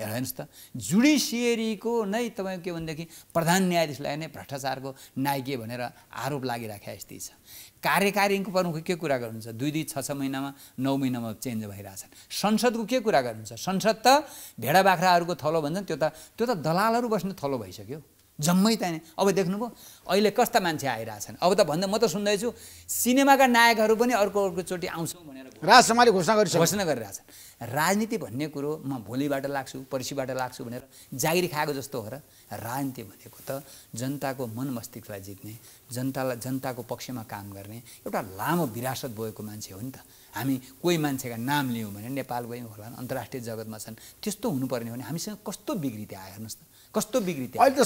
हेर्नुहोस् त जुडिसियरीको नै तपाईँको के भनेदेखि प्रधान न्यायाधीशलाई नै भ्रष्टाचारको नायिके भनेर आरोप लागिराख्या यस्तै छ कार्यकारीको प्रमुख के कुरा गर्नुहुन्छ दुई दुई छ छ महिनामा नौ महिनामा चेन्ज भइरहेछन् संसदको के कुरा गर्नुहुन्छ संसद त भेडा बाख्राहरूको थलो भन्छन् त्यो त त्यो त दलालहरू बस्ने थलो भइसक्यो जम्मै त्यहाँ अब देख्नुभयो अहिले कस्ता मान्छे आइरहेछन् अब त भन्दा म त सुन्दैछु सिनेमाका नायकहरू पनि अर्को अर्कोचोटि आउँछौँ भनेर राजसभाले घोषणा गरिरहेछन् राजनीति भन्ने कुरो म भोलिबाट लाग्छु पर्सिबाट लाग्छु भनेर जागिर खाएको जस्तो हो र राजनीति भनेको त जनताको मन मस्तिष्कलाई जित्ने जनतालाई जनताको पक्षमा काम गर्ने एउटा लामो विरासत बोकेको मान्छे हो नि त हामी कोही मान्छेका नाम लियौँ भने गयौँ होला अन्तर्राष्ट्रिय जगतमा छन् त्यस्तो हुनुपर्ने हो भने हामीसँग कस्तो बिग्रित आयो हेर्नुहोस्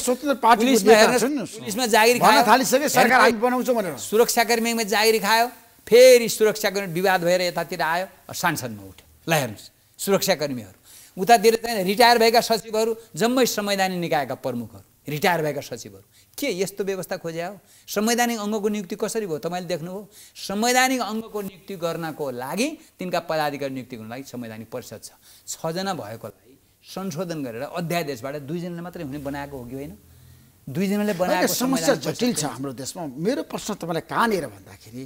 न कस्तो भनेर सुरक्षाकर्मीमा जागिर खायो फेरि सुरक्षाकर्मी विवाद भएर यतातिर आयो सांसदमा उठ्यो ल हेर्नुहोस् सुरक्षाकर्मीहरू उतातिर चाहिँ रिटायर भएका सचिवहरू जम्मै संवैधानिक निकायका प्रमुखहरू रिटायर भएका सचिवहरू के यस्तो व्यवस्था खोज्या हो संवैधानिक अङ्गको नियुक्ति कसरी भयो तपाईँले देख्नुभयो संवैधानिक अङ्गको नियुक्ति गर्नको लागि तिनका पदाधिकारी नियुक्ति गर्नको लागि संवैधानिक परिषद छ छजना भएकोलाई संशोधन गरेर अध्यादेशबाट दुईजनाले मात्रै हुने बनाएको हो कि होइन दुईजनाले बनाएको समस्या जटिल छ हाम्रो देशमा मेरो प्रश्न तपाईँलाई कहाँनिर भन्दाखेरि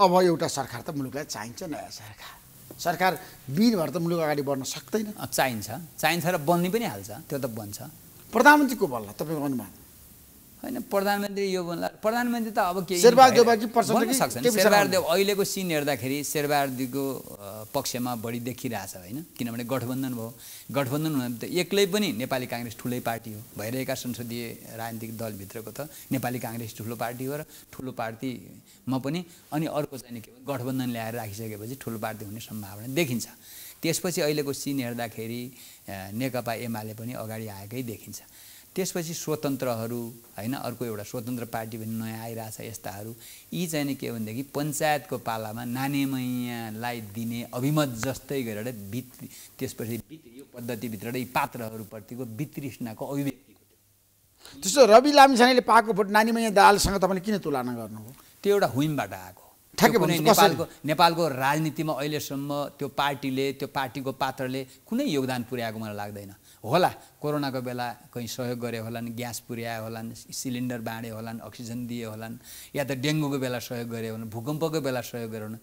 अब एउटा सरकार त मुलुकलाई चाहिन्छ नयाँ सरकार सरकार बिन भएर त मुलुक अगाडि बढ्न सक्दैन चाहिन्छ चाहिन्छ र बन्ने पनि हाल्छ त्यो त बन्छ प्रधानमन्त्रीको बललाई तपाईँको अनुमान होइन प्रधानमन्त्री यो बोल्दा प्रधानमन्त्री त अब के शेरबहादेव अहिलेको सिन हेर्दाखेरि शेरबहादेवको पक्षमा बढी देखिरहेछ होइन किनभने गठबन्धन भयो गठबन्धन हुन त एक्लै पनि नेपाली काङ्ग्रेस ठुलै पार्टी हो भइरहेका संसदीय राजनीतिक दलभित्रको त नेपाली काङ्ग्रेस ठुलो पार्टी हो र ठुलो पार्टीमा पनि अनि अर्को चाहिँ के गठबन्धन ल्याएर राखिसकेपछि ठुलो पार्टी हुने सम्भावना देखिन्छ त्यसपछि अहिलेको सिन हेर्दाखेरि नेकपा एमाले पनि अगाडि आएकै देखिन्छ त्यसपछि स्वतन्त्रहरू होइन अर्को एउटा स्वतन्त्र पार्टी पनि नयाँ आइरहेछ यस्ताहरू यी चाहिँ के भनेदेखि पञ्चायतको पालामा मैयालाई दिने अभिमत जस्तै गरेर भित त्यसपछि यो पद्धतिभित्र यी पात्रहरूप्रतिको वितृष्णाको अभिव्यक्तिको त्यस्तो रवि लामिछानेले पाएको भोट नानीमैया दालसँग तपाईँले किन तुलना गर्नुभयो त्यो एउटा हुइमबाट आएको नेपालको नेपालको राजनीतिमा अहिलेसम्म त्यो पार्टीले त्यो पार्टीको पात्रले कुनै योगदान पुर्याएको मलाई लाग्दैन होला कोरोनाको बेला कहीँ सहयोग गरे नि ग्यास होला नि सिलिन्डर बाँडे नि अक्सिजन दिए होलान् या त डेङ्गुको बेला सहयोग गरे होला भूकम्पको बेला सहयोग गरे होला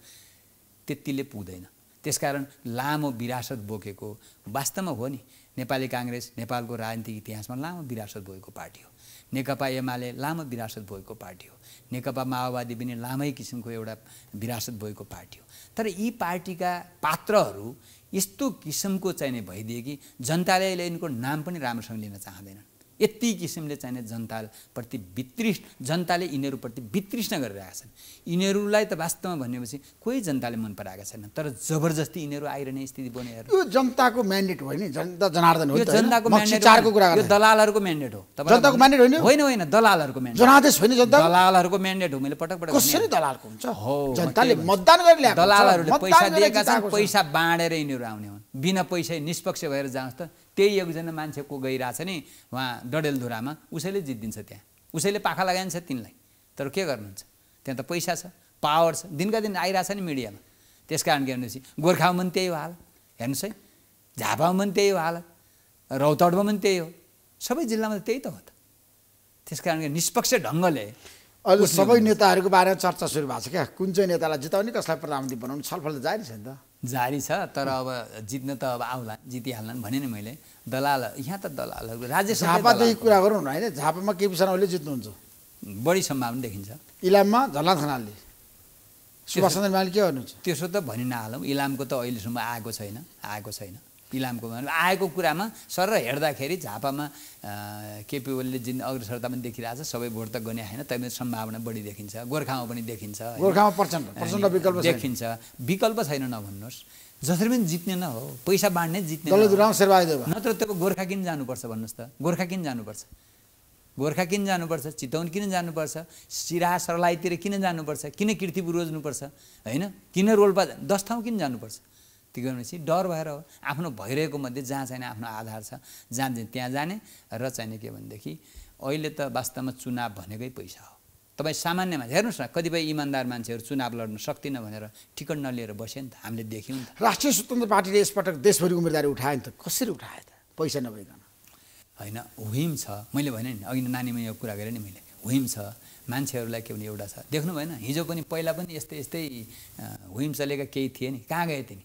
त्यतिले पुग्दैन त्यसकारण लामो विरासत बोकेको वास्तवमा हो नि नेपाली काङ्ग्रेस नेपालको राजनीतिक इतिहासमा लामो विरासत बोकेको पार्टी हो नेकपा एमाले लामो विरासत भएको पार्टी हो नेकपा माओवादी पनि लामै किसिमको एउटा विरासत भएको पार्टी हो तर यी पार्टीका पात्रहरू यस्तो किसिमको चाहिने भइदियो कि जनताले यिनको नाम पनि राम्रोसँग लिन चाहँदैनन् यति किसिमले चाहिने जनताप्रति वितृष्ण जनताले यिनीहरूप्रति वितृष्ण गरिरहेका छन् यिनीहरूलाई त वास्तवमा भनेपछि कोही जनताले मन पराएका छैन तर जबरजस्ती यिनीहरू आइरहने स्थिति बनेर यो जनताको म्यान्डेट होइन जनता जनार्दन हो जनताको म्यान्डेटको कुरा यो दलालहरूको म्यान्डेट हो जनताको म्यान्डेट होइन होइन होइन दलालहरूको म्यान्डेट जनादेश होइन जनता दलालहरूको म्यान्डेट हो मैले पटक पटक कसरी दलालको हुन्छ हो जनताले मतदान गरेर दलालहरूले पैसा दिएका छन् पैसा बाँडेर यिनीहरू आउने हुन् बिना पैसा निष्पक्ष भएर जान्छ त त्यही एकजना मान्छेको गइरहेछ नि उहाँ डडेलधुरामा उसैले जित्दिन्छ त्यहाँ उसैले पाखा लगाइन्छ तिनलाई तर के गर्नुहुन्छ त्यहाँ त पैसा छ पावर छ दिनका दिन आइरहेछ नि मिडियामा त्यस कारण के भनेपछि गोर्खामा पनि त्यही हो हाल हेर्नुहोस् है झापामा पनि त्यही हो हाल रौतडमा पनि त्यही हो सबै जिल्लामा त्यही त हो त त्यस कारण निष्पक्ष ढङ्गले अहिले सबै नेताहरूको बारेमा चर्चा सुरु भएको छ क्या कुन चाहिँ नेतालाई जिताउने कसलाई प्रधानमन्त्री बनाउनु छलफल त जारी छ नि त जारी छ तर अब जित्न त अब आउला जितिहाल्ला भने नि मैले दलाल यहाँ त दलालहरू राज्य झापा त कुरा गरौँ न होइन झापामा केपी शर्माले जित्नुहुन्छ बढी सम्भावना देखिन्छ इलाममा झलाल खनालले सुभाष चन्द्र माले के गर्नुहुन्छ त्यसो त भनि नहालौँ इलामको त अहिलेसम्म आएको छैन आएको छैन इलामको आएको कुरामा सर र हेर्दाखेरि झापामा केपी ओलीले जुन अग्रसरता पनि देखिरहेको छ सबै भोट त गर्ने होइन तैपनि सम्भावना बढी देखिन्छ गोर्खामा पनि देखिन्छ गोर्खामा प्रचण्ड प्रचण्ड विकल्प देखिन्छ विकल्प छैन नभन्नुहोस् जसरी पनि जित्ने न हो पैसा बाँड्ने जित्ने नत्र त्यो गोर्खा किन जानुपर्छ भन्नुहोस् त गोर्खा किन जानुपर्छ गोर्खा किन जानुपर्छ चितौन किन जानुपर्छ सिरा सरलाईतिर किन जानुपर्छ किन किर्तिपुर रोज्नुपर्छ होइन किन रोल्पा दस ठाउँ किन जानुपर्छ त्यो गरेपछि डर भएर हो आफ्नो भइरहेको मध्ये जहाँ छैन आफ्नो आधार छ जहाँ त्यहाँ जाने र चाहिने के भनेदेखि अहिले त वास्तवमा चुनाव भनेकै पैसा हो तपाईँ सामान्य मान्छे हेर्नुहोस् न कतिपय इमान्दार मान्छेहरू चुनाव लड्न सक्दिनँ भनेर टिकट नलिएर बस्यो नि त हामीले देख्यौँ नि त राष्ट्रिय स्वतन्त्र पार्टीले यसपटक देशभरि उम्मेदवारी उठायो नि त कसरी उठायो त पैसा नभइकन होइन हुम छ मैले भने नि अघि नानीमा यो कुरा गरेँ नि मैले हुम छ मान्छेहरूलाई के भने एउटा छ देख्नु भएन हिजो पनि पहिला पनि यस्तै यस्तै हुम चलेका केही थिए नि कहाँ गए थिएँ नि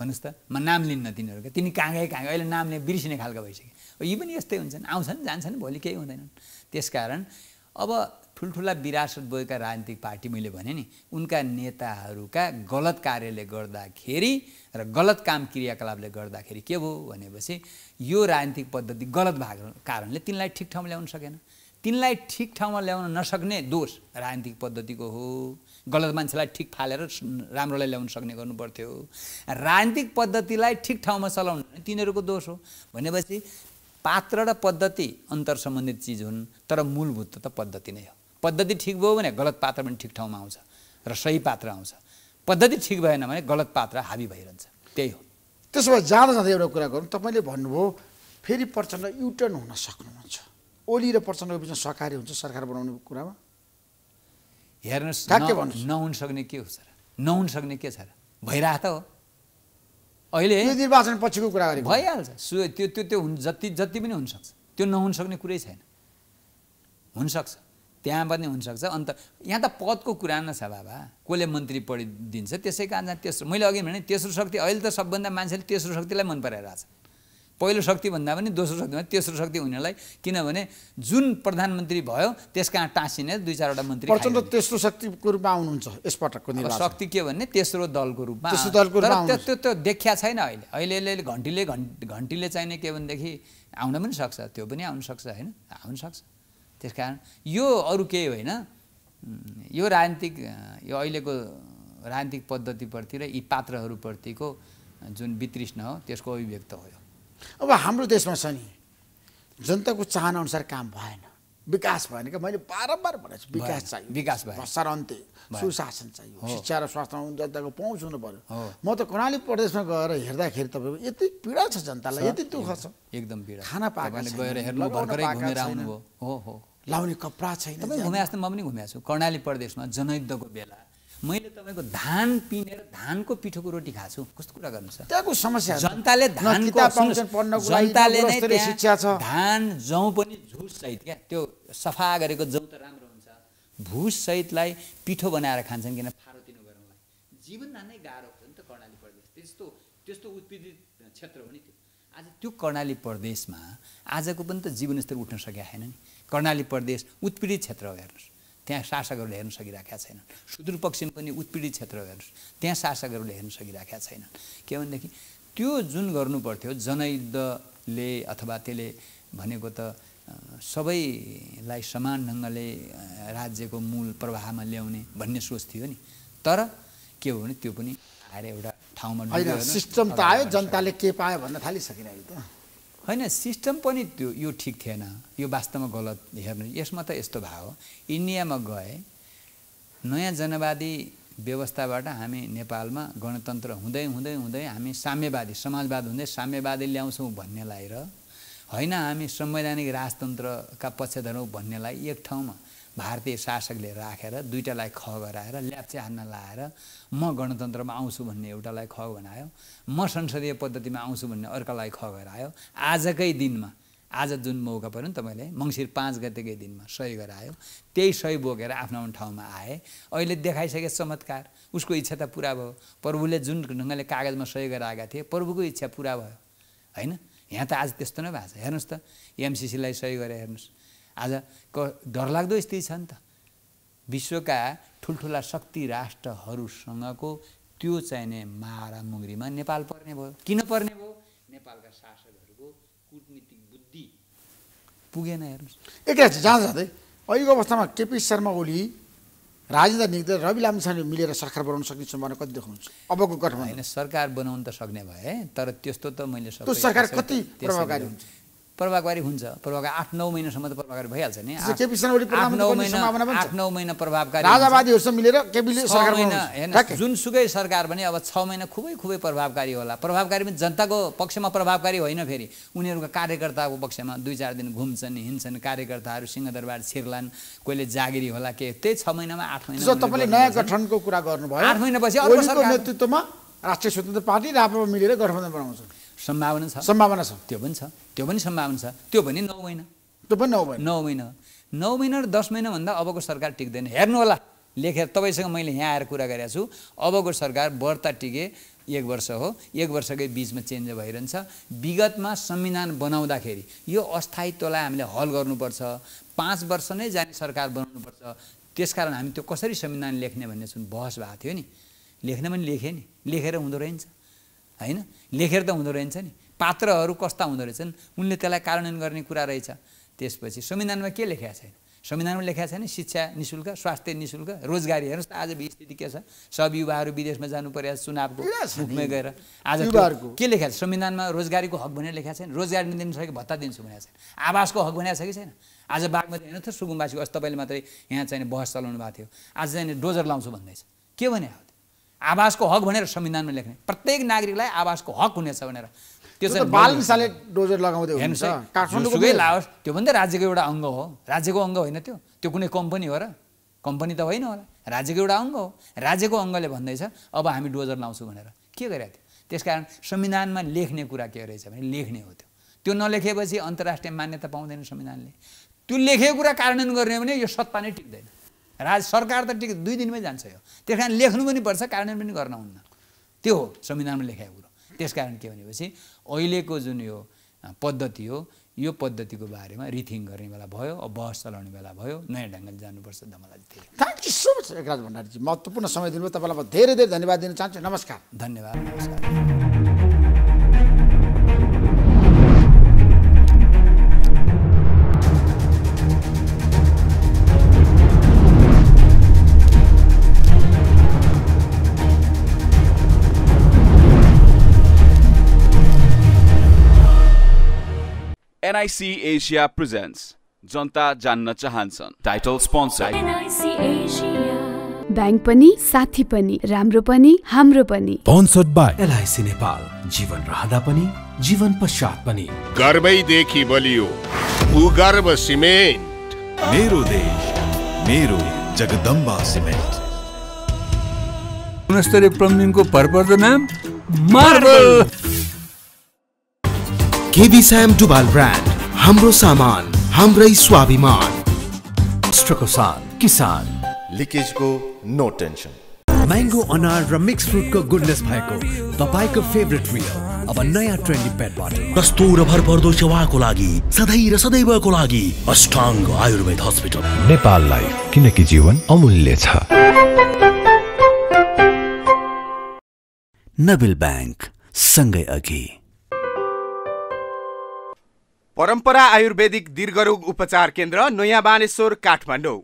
भन्नुहोस् त म नाम लिन्न तिनीहरूको तिनी काँगै काँगै अहिले नाम लिने बिर्सिने खालको भइसक्यो यी पनि यस्तै हुन्छन् आउँछन् जान्छन् भोलि केही हुँदैनन् त्यस कारण अब ठुल्ठुला विरासत बोकेका राजनीतिक पार्टी मैले भने नि उनका नेताहरूका गलत कार्यले गर्दाखेरि र गलत काम क्रियाकलापले गर्दाखेरि के भयो भनेपछि यो राजनीतिक पद्धति गलत भएको कारणले तिनलाई ठिक ठाउँ ल्याउन सकेन तिनलाई ठिक ठाउँमा ल्याउन नसक्ने दोष राजनीतिक पद्धतिको हो गलत मान्छेलाई ठिक फालेर राम्रोलाई ल्याउन सक्ने गर्नु पर्थ्यो राजनीतिक पद्धतिलाई ठिक ठाउँमा चलाउनु तिनीहरूको दोष हो भनेपछि पात्र र पद्धति अन्तर सम्बन्धित चिज हुन् तर मूलभूत त पद्धति नै हो पद्धति ठिक भयो भने गलत पात्र पनि ठिक ठाउँमा आउँछ र सही पात्र आउँछ पद्धति ठिक भएन भने गलत पात्र हाबी भइरहन्छ त्यही हो त्यसो भए जाँदा जाँदा एउटा कुरा गरौँ तपाईँले भन्नुभयो फेरि प्रचण्ड युटर्न हुन सक्नुहुन्छ ओली र प्रचण्डको बिचमा सहकारी हुन्छ सरकार बनाउने कुरामा हेर्नुहोस् के नहुन सक्ने के हो सर नहुन सक्ने के छ र भइरहेको हो अहिले निर्वाचन पछिको कुरा गरे भइहाल्छ सु त्यो त्यो त्यो जति जति पनि हुनसक्छ त्यो नहुन सक्ने कुरै छैन हुनसक्छ त्यहाँ पनि हुनसक्छ अन्त यहाँ त पदको कुरा न छ बाबा कसले मन्त्री पढिदिन्छ त्यसै कारण तेस्रो मैले अघि भने तेस्रो शक्ति अहिले त सबभन्दा मान्छेले तेस्रो शक्तिलाई मन छ पहिलो शक्तिभन्दा पनि दोस्रो शक्तिमा तेस्रो शक्ति हुनेलाई किनभने जुन प्रधानमन्त्री भयो त्यस त्यसका टाँसिने दुई चारवटा मन्त्री प्रचण्ड तेस्रो शक्तिको रूपमा आउनुहुन्छ यसपटकको शक्ति के भन्ने तेस्रो दलको रूपमा त्यो त्यो त्यो देखिया छैन अहिले अहिले घन्टीले घन्टीले चाहिने के भनेदेखि आउन पनि सक्छ त्यो पनि आउन सक्छ होइन आउन सक्छ त्यस कारण यो अरू केही होइन यो राजनीतिक यो अहिलेको राजनीतिक पद्धतिप्रति र यी पात्रहरूप्रतिको जुन वितृष्ण हो त्यसको अभिव्यक्त हो अब हाम्रो देशमा छ नि जनताको अनुसार काम भएन विकास भएन क्या मैले बारम्बार भनेको छु विकास चाहियो विकास भयो अन्त्य सुशासन चाहियो शिक्षा र स्वास्थ्यमा जनताको पहुँच हुनु पर्यो म त कर्णाली प्रदेशमा गएर हेर्दाखेरि तपाईँको यति पीडा छ जनतालाई यति दुःख छ एकदम पीडा खाना पाएको लाउने कपडा छैन म पनि घुमेको छु कर्णाली प्रदेशमा जनयुद्धको बेला मैले तपाईँको धान पिनेर धानको पिठोको रोटी खाएको छु कस्तो कुरा गर्नु छ त्यहाँको समस्या जनताले जनताले नै शिक्षा धान जौ पनि झुस सहित क्या त्यो सफा गरेको जौ त राम्रो हुन्छ भुस सहितलाई पिठो बनाएर खान्छन् किन फारोतिनो गर्नलाई जीवन धानै गाह्रो हुन्छ नि त कर्णाली प्रदेश त्यस्तो त्यस्तो उत्पीडित क्षेत्र हो नि त्यो आज त्यो कर्णाली प्रदेशमा आजको पनि त जीवनस्तर उठ्न सकेका छैन नि कर्णाली प्रदेश उत्पीडित क्षेत्र हो हेर्नुहोस् त्यहाँ शासकहरूले हेर्न सकिरहेका छैनन् सुदूरपश्चिम पनि उत्पीडित क्षेत्रहरू हेर्नु त्यहाँ शासकहरूले हेर्न सकिरहेका छैनन् किनभनेदेखि त्यो जुन गर्नु पर्थ्यो जनयुद्धले अथवा त्यसले भनेको त सबैलाई समान ढङ्गले राज्यको मूल प्रवाहमा ल्याउने भन्ने सोच थियो नि तर के हो भने त्यो पनि आएर एउटा ठाउँमा सिस्टम त आयो जनताले के पायो भन्न थालिसकिरहेको त होइन सिस्टम पनि त्यो यो ठिक थिएन यो वास्तवमा गलत हेर्नु यसमा त यस्तो भयो इन्डियामा गए नयाँ जनवादी व्यवस्थाबाट हामी नेपालमा गणतन्त्र हुँदै हुँदै हुँदै हामी साम्यवादी समाजवाद हुँदै साम्यवादी ल्याउँछौँ भन्नेलाई र होइन हामी संवैधानिक राजतन्त्रका पक्षधर भन्नेलाई एक ठाउँमा भारतीय शासकले राखेर दुइटालाई ख गराएर ल्याप्चे हान्न लाएर म गणतन्त्रमा आउँछु भन्ने एउटालाई ख बनायो म संसदीय पद्धतिमा आउँछु भन्ने अर्कालाई ख गरायो आजकै दिनमा आज जुन मौका पऱ्यो नि तपाईँले मङ्सिर पाँच गतिकै दिनमा सही गरायो त्यही सही बोकेर आफ्नो आफ्नो ठाउँमा आए अहिले देखाइसके चमत्कार उसको इच्छा त पुरा भयो प्रभुले जुन ढङ्गले कागजमा सही गराएका थिए प्रभुको इच्छा पुरा भयो होइन यहाँ त आज त्यस्तो नै भएको छ हेर्नुहोस् त एमसिसीलाई सही गरे हेर्नुहोस् आज क डरलाग्दो स्थिति छ नि त विश्वका ठुल्ठुला शक्ति राष्ट्रहरूसँगको त्यो चाहिने मुङ्ग्रीमा नेपाल पर्ने भयो किन पर्ने भयो नेपालका शासकहरूको कुटनीतिक बुद्धि पुगेन हेर्नुहोस् एकै जाँदा जाँदै अहिलेको अवस्थामा केपी शर्मा ओली राजेन्द्र निग्दे रवि लामिछाने मिलेर सरकार बनाउन सक्ने सम्भावना कति देखाउँछ अबको गठबन्धन होइन सरकार बनाउन त सक्ने भए तर त्यस्तो त मैले सरकार कति प्रभावकारी हुन्छ प्रभावकारी हुन्छ प्रभावकारी आठ नौ महिनासम्म त प्रभावकारी भइहाल्छ नि आठ नौ महिना प्रभावकारी मिलेर सरकार होइन जुनसुकै सरकार पनि अब छ महिना खुबै खुबै प्रभावकारी होला प्रभावकारी पनि जनताको पक्षमा प्रभावकारी होइन फेरि उनीहरूको कार्यकर्ताको पक्षमा दुई चार दिन घुम्छन् हिँड्छन् कार्यकर्ताहरू सिंहदरबार छिर्लान् कोहीले जागिरी होला के त्यही छ महिनामा आठ महिना तपाईँले नयाँ गठनको कुरा गर्नुभयो आठ महिनापछि नेतृत्वमा राष्ट्रिय स्वतन्त्र पार्टी रापा मिलेर गठबन्धन बनाउँछ सम्भावना छ सम्भावना छ त्यो पनि छ त्यो पनि सम्भावना छ त्यो पनि नौ महिना त्यो पनि नौ महिना नौ महिना नौ महिना र दस महिनाभन्दा अबको सरकार टिक्दैन हेर्नु होला लेखेर तपाईँसँग मैले यहाँ आएर कुरा गरेको छु अबको सरकार व्रत टिके एक वर्ष हो एक वर्षकै बिचमा चेन्ज भइरहन्छ विगतमा संविधान बनाउँदाखेरि यो अस्थायित्वलाई हामीले हल गर्नुपर्छ पाँच वर्ष नै जाने सरकार बनाउनुपर्छ त्यसकारण हामी त्यो कसरी संविधान लेख्ने भन्ने जुन बहस भएको थियो नि लेख्ने पनि लेखेँ नि लेखेर हुँदो रहेछ होइन लेखेर त हुँदो रहेछ नि पात्रहरू कस्ता हुँदो रहेछन् उनले त्यसलाई कार्यान्वयन गर्ने कुरा रहेछ त्यसपछि संविधानमा के लेखेको छैन संविधानमा लेखाएको छैन शिक्षा निशुल्क स्वास्थ्य नि शुल्क रोजगारी हेर्नुहोस् त आज स्थिति के छ सब युवाहरू विदेशमा जानु परेको चुनावको मुखमै गएर आज के लेखाएको छ संविधानमा रोजगारीको हक भनेर लेखाएको छैन रोजगारी नदिन सके भत्ता दिन्छु भनेको छैन आवासको हक भनेको छ कि छैन आज बागमती हेर्नु त सुकुम्बासीको अस्ति तपाईँले मात्रै यहाँ चाहिँ बहस चलाउनु भएको थियो आज चाहिँ डोजर लाउँछु भन्दैछ के भने आवासको हक भनेर संविधानमा लेख्ने प्रत्येक नागरिकलाई आवासको हक हुनेछ भनेर त्यो चाहिँ डोजर लगाउँदै हेर्नुहोस् काठमाडौँकै लाओस् त्यो पनि त राज्यको एउटा अङ्ग हो राज्यको अङ्ग होइन त्यो त्यो कुनै कम्पनी हो र कम्पनी त होइन होला राज्यको एउटा अङ्ग हो राज्यको अङ्गले भन्दैछ अब हामी डोजर लाउँछौँ भनेर के गरेको थियो त्यसकारण संविधानमा लेख्ने कुरा के रहेछ भने लेख्ने हो त्यो त्यो नलेखेपछि अन्तर्राष्ट्रिय मान्यता पाउँदैन संविधानले त्यो लेखेको कुरा कार्यान्वयन गर्ने भने यो सत्ता नै टिक्दैन राज सरकार त टिक दुई दिनमै जान्छ यो त्यस कारण लेख्नु पनि पर्छ कार्यान्वयन पनि गर्न हुन्न त्यो हो संविधानमा लेखाएको कुरो त्यस कारण के भनेपछि अहिलेको जुन यो पद्धति हो यो पद्धतिको बारेमा रिथिङ गर्ने बेला भयो अब बहस चलाउने बेला भयो नयाँ ढङ्गले जानुपर्छ त मलाई thank you so much Ekraj भण्डारीजी महत्त्वपूर्ण समय दिनुभयो तपाईँलाई म धेरै धेरै धन्यवाद दिन चाहन्छु नमस्कार धन्यवाद नमस्कार एनआइसी एसिया प्रेजेन्ट्स जनता जान्न चाहन्छन् टाइटल स्पोन्सर ब्याङ्क पनि साथी पनि राम्रो पनि हाम्रो पनि स्पोन्सर्ड बाई एलआइसी नेपाल जीवन रहँदा पनि जीवन पश्चात पनि गर्वै देखि बलियो गर्व सिमेन्ट मेरो देश मेरो जगदम्बा सिमेन्ट गुणस्तरीय प्लम्बिङको भरपर्दो नाम मार्बल केबी स्याम डुबाल ब्रान्ड हाम्रो सामान हाम्रै स्वाभिमान राष्ट्रको साथ किसान लिकेजको नो टेन्सन म्याङ्गो अनार र मिक्स फ्रुटको गुडनेस भएको तपाईँको फेभरेट रियल अब नयाँ ट्रेन्डी पेट बाटो कस्तो र भरपर्दो सेवाको लागि सधैँ र सदैवको लागि अष्टाङ्ग आयुर्वेद हस्पिटल नेपाललाई किनकि जीवन अमूल्य छ नबिल ब्याङ्क सँगै अघि परम्परा आयुर्वेदिक दीर्घरोग उपचार केन्द्र नयाँ बानेश्वर काठमाडौँ